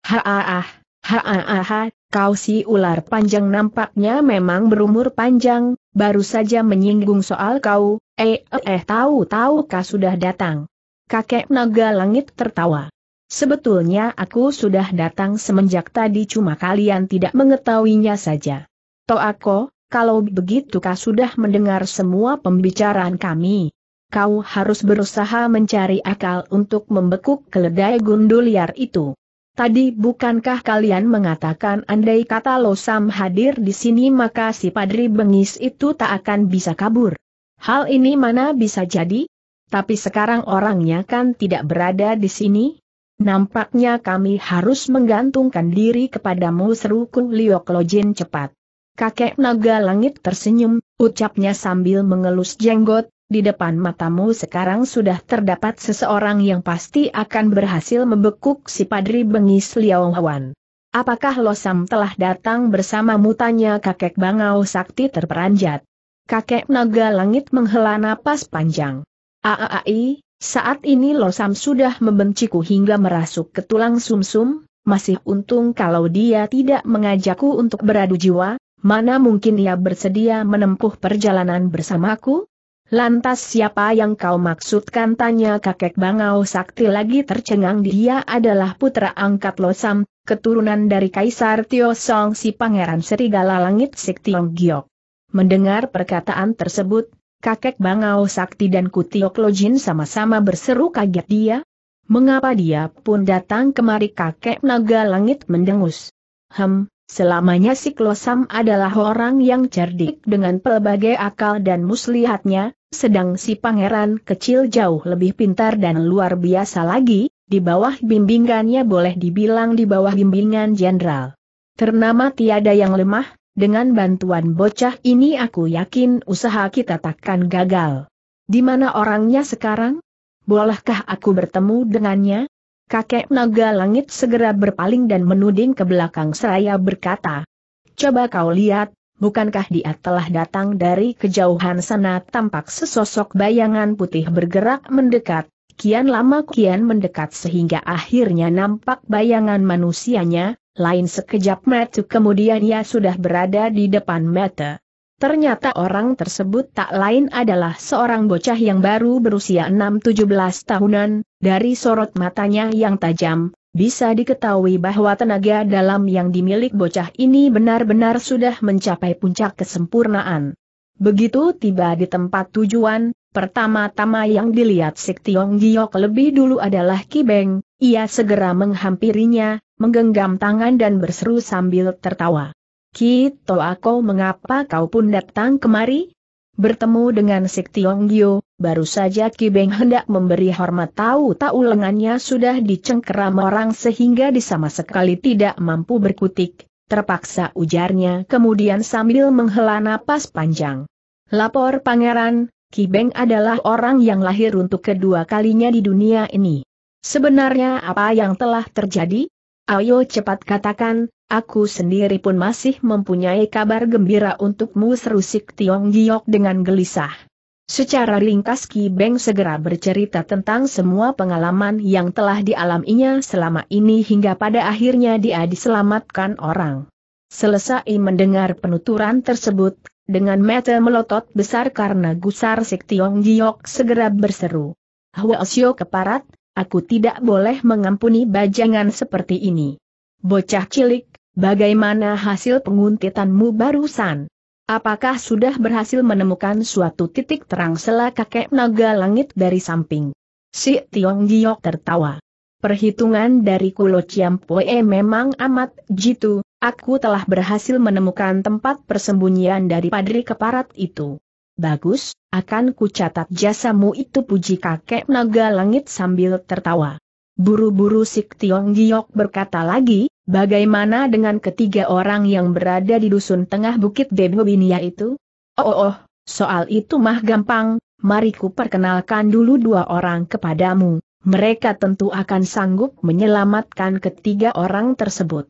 A: Haah. Haaha, kau si ular panjang nampaknya memang berumur panjang, baru saja menyinggung soal kau, eh eh, tahu-tahu kau sudah datang. Kakek naga langit tertawa. Sebetulnya aku sudah datang semenjak tadi cuma kalian tidak mengetahuinya saja. Toako, kalau begitu kau sudah mendengar semua pembicaraan kami. Kau harus berusaha mencari akal untuk membekuk keledai gundul liar itu. Tadi bukankah kalian mengatakan andai kata Losam hadir di sini maka si Padri Bengis itu tak akan bisa kabur? Hal ini mana bisa jadi? Tapi sekarang orangnya kan tidak berada di sini. Nampaknya kami harus menggantungkan diri kepadamu seru Liok Lojin cepat. Kakek naga langit tersenyum, ucapnya sambil mengelus jenggot, di depan matamu sekarang sudah terdapat seseorang yang pasti akan berhasil membekuk si Padri Bengis Liao Hwan. Apakah Losam telah datang bersama tanya kakek Bangau Sakti terperanjat. Kakek naga langit menghela napas panjang. Aaai, saat ini Losam sudah membenciku hingga merasuk ke tulang sumsum, -sum, masih untung kalau dia tidak mengajakku untuk beradu jiwa, mana mungkin ia bersedia menempuh perjalanan bersamaku? Lantas siapa yang kau maksudkan tanya kakek Bangau Sakti lagi tercengang dia adalah putra angkat Losam, keturunan dari Kaisar Tio Song si Pangeran Serigala Langit Tiong Giok. Mendengar perkataan tersebut, kakek Bangau Sakti dan Kutiok Lojin sama-sama berseru kaget dia. Mengapa dia pun datang kemari kakek naga langit mendengus? Hem, Selamanya si Klosam adalah orang yang cerdik dengan pelbagai akal dan muslihatnya, sedang si pangeran kecil jauh lebih pintar dan luar biasa lagi, di bawah bimbingannya boleh dibilang di bawah bimbingan jenderal. Ternama tiada yang lemah, dengan bantuan bocah ini aku yakin usaha kita takkan gagal. Di mana orangnya sekarang? Bolehkah aku bertemu dengannya? Kakek naga langit segera berpaling dan menuding ke belakang seraya berkata, Coba kau lihat, bukankah dia telah datang dari kejauhan sana tampak sesosok bayangan putih bergerak mendekat, kian lama kian mendekat sehingga akhirnya nampak bayangan manusianya, lain sekejap mata kemudian ia sudah berada di depan mata. Ternyata orang tersebut tak lain adalah seorang bocah yang baru berusia 6-17 tahunan, dari sorot matanya yang tajam, bisa diketahui bahwa tenaga dalam yang dimiliki bocah ini benar-benar sudah mencapai puncak kesempurnaan. Begitu tiba di tempat tujuan, pertama-tama yang dilihat Sik Tiong Giok lebih dulu adalah Kibeng, ia segera menghampirinya, menggenggam tangan dan berseru sambil tertawa. Kito aku mengapa kau pun datang kemari? Bertemu dengan Sik Tiong Gyo, baru saja Ki Beng hendak memberi hormat tahu-tahu lengannya sudah dicengkeram orang sehingga disama sekali tidak mampu berkutik, terpaksa ujarnya kemudian sambil menghela napas panjang. Lapor pangeran, Ki Beng adalah orang yang lahir untuk kedua kalinya di dunia ini. Sebenarnya apa yang telah terjadi? Ayo cepat katakan, Aku sendiri pun masih mempunyai kabar gembira untukmu serusik Tiong Giok dengan gelisah. Secara ringkas Ki Beng segera bercerita tentang semua pengalaman yang telah dialaminya selama ini hingga pada akhirnya dia diselamatkan orang. Selesai mendengar penuturan tersebut, dengan mata melotot besar karena gusar Sik Tiong Giok segera berseru. Hwasyo keparat, aku tidak boleh mengampuni bajangan seperti ini. Bocah cilik, Bagaimana hasil penguntitanmu barusan? Apakah sudah berhasil menemukan suatu titik terang sela kakek naga langit dari samping? Si Tiong Giok tertawa. Perhitungan dari Kulo Poe memang amat jitu, aku telah berhasil menemukan tempat persembunyian dari padri keparat itu. Bagus, akan kucatat jasamu itu puji kakek naga langit sambil tertawa. Buru-buru Sik Tiong Giok berkata lagi, Bagaimana dengan ketiga orang yang berada di dusun tengah Bukit Bebobinia itu? Oh, oh, oh, soal itu mah gampang, mari ku perkenalkan dulu dua orang kepadamu. Mereka tentu akan sanggup menyelamatkan ketiga orang tersebut.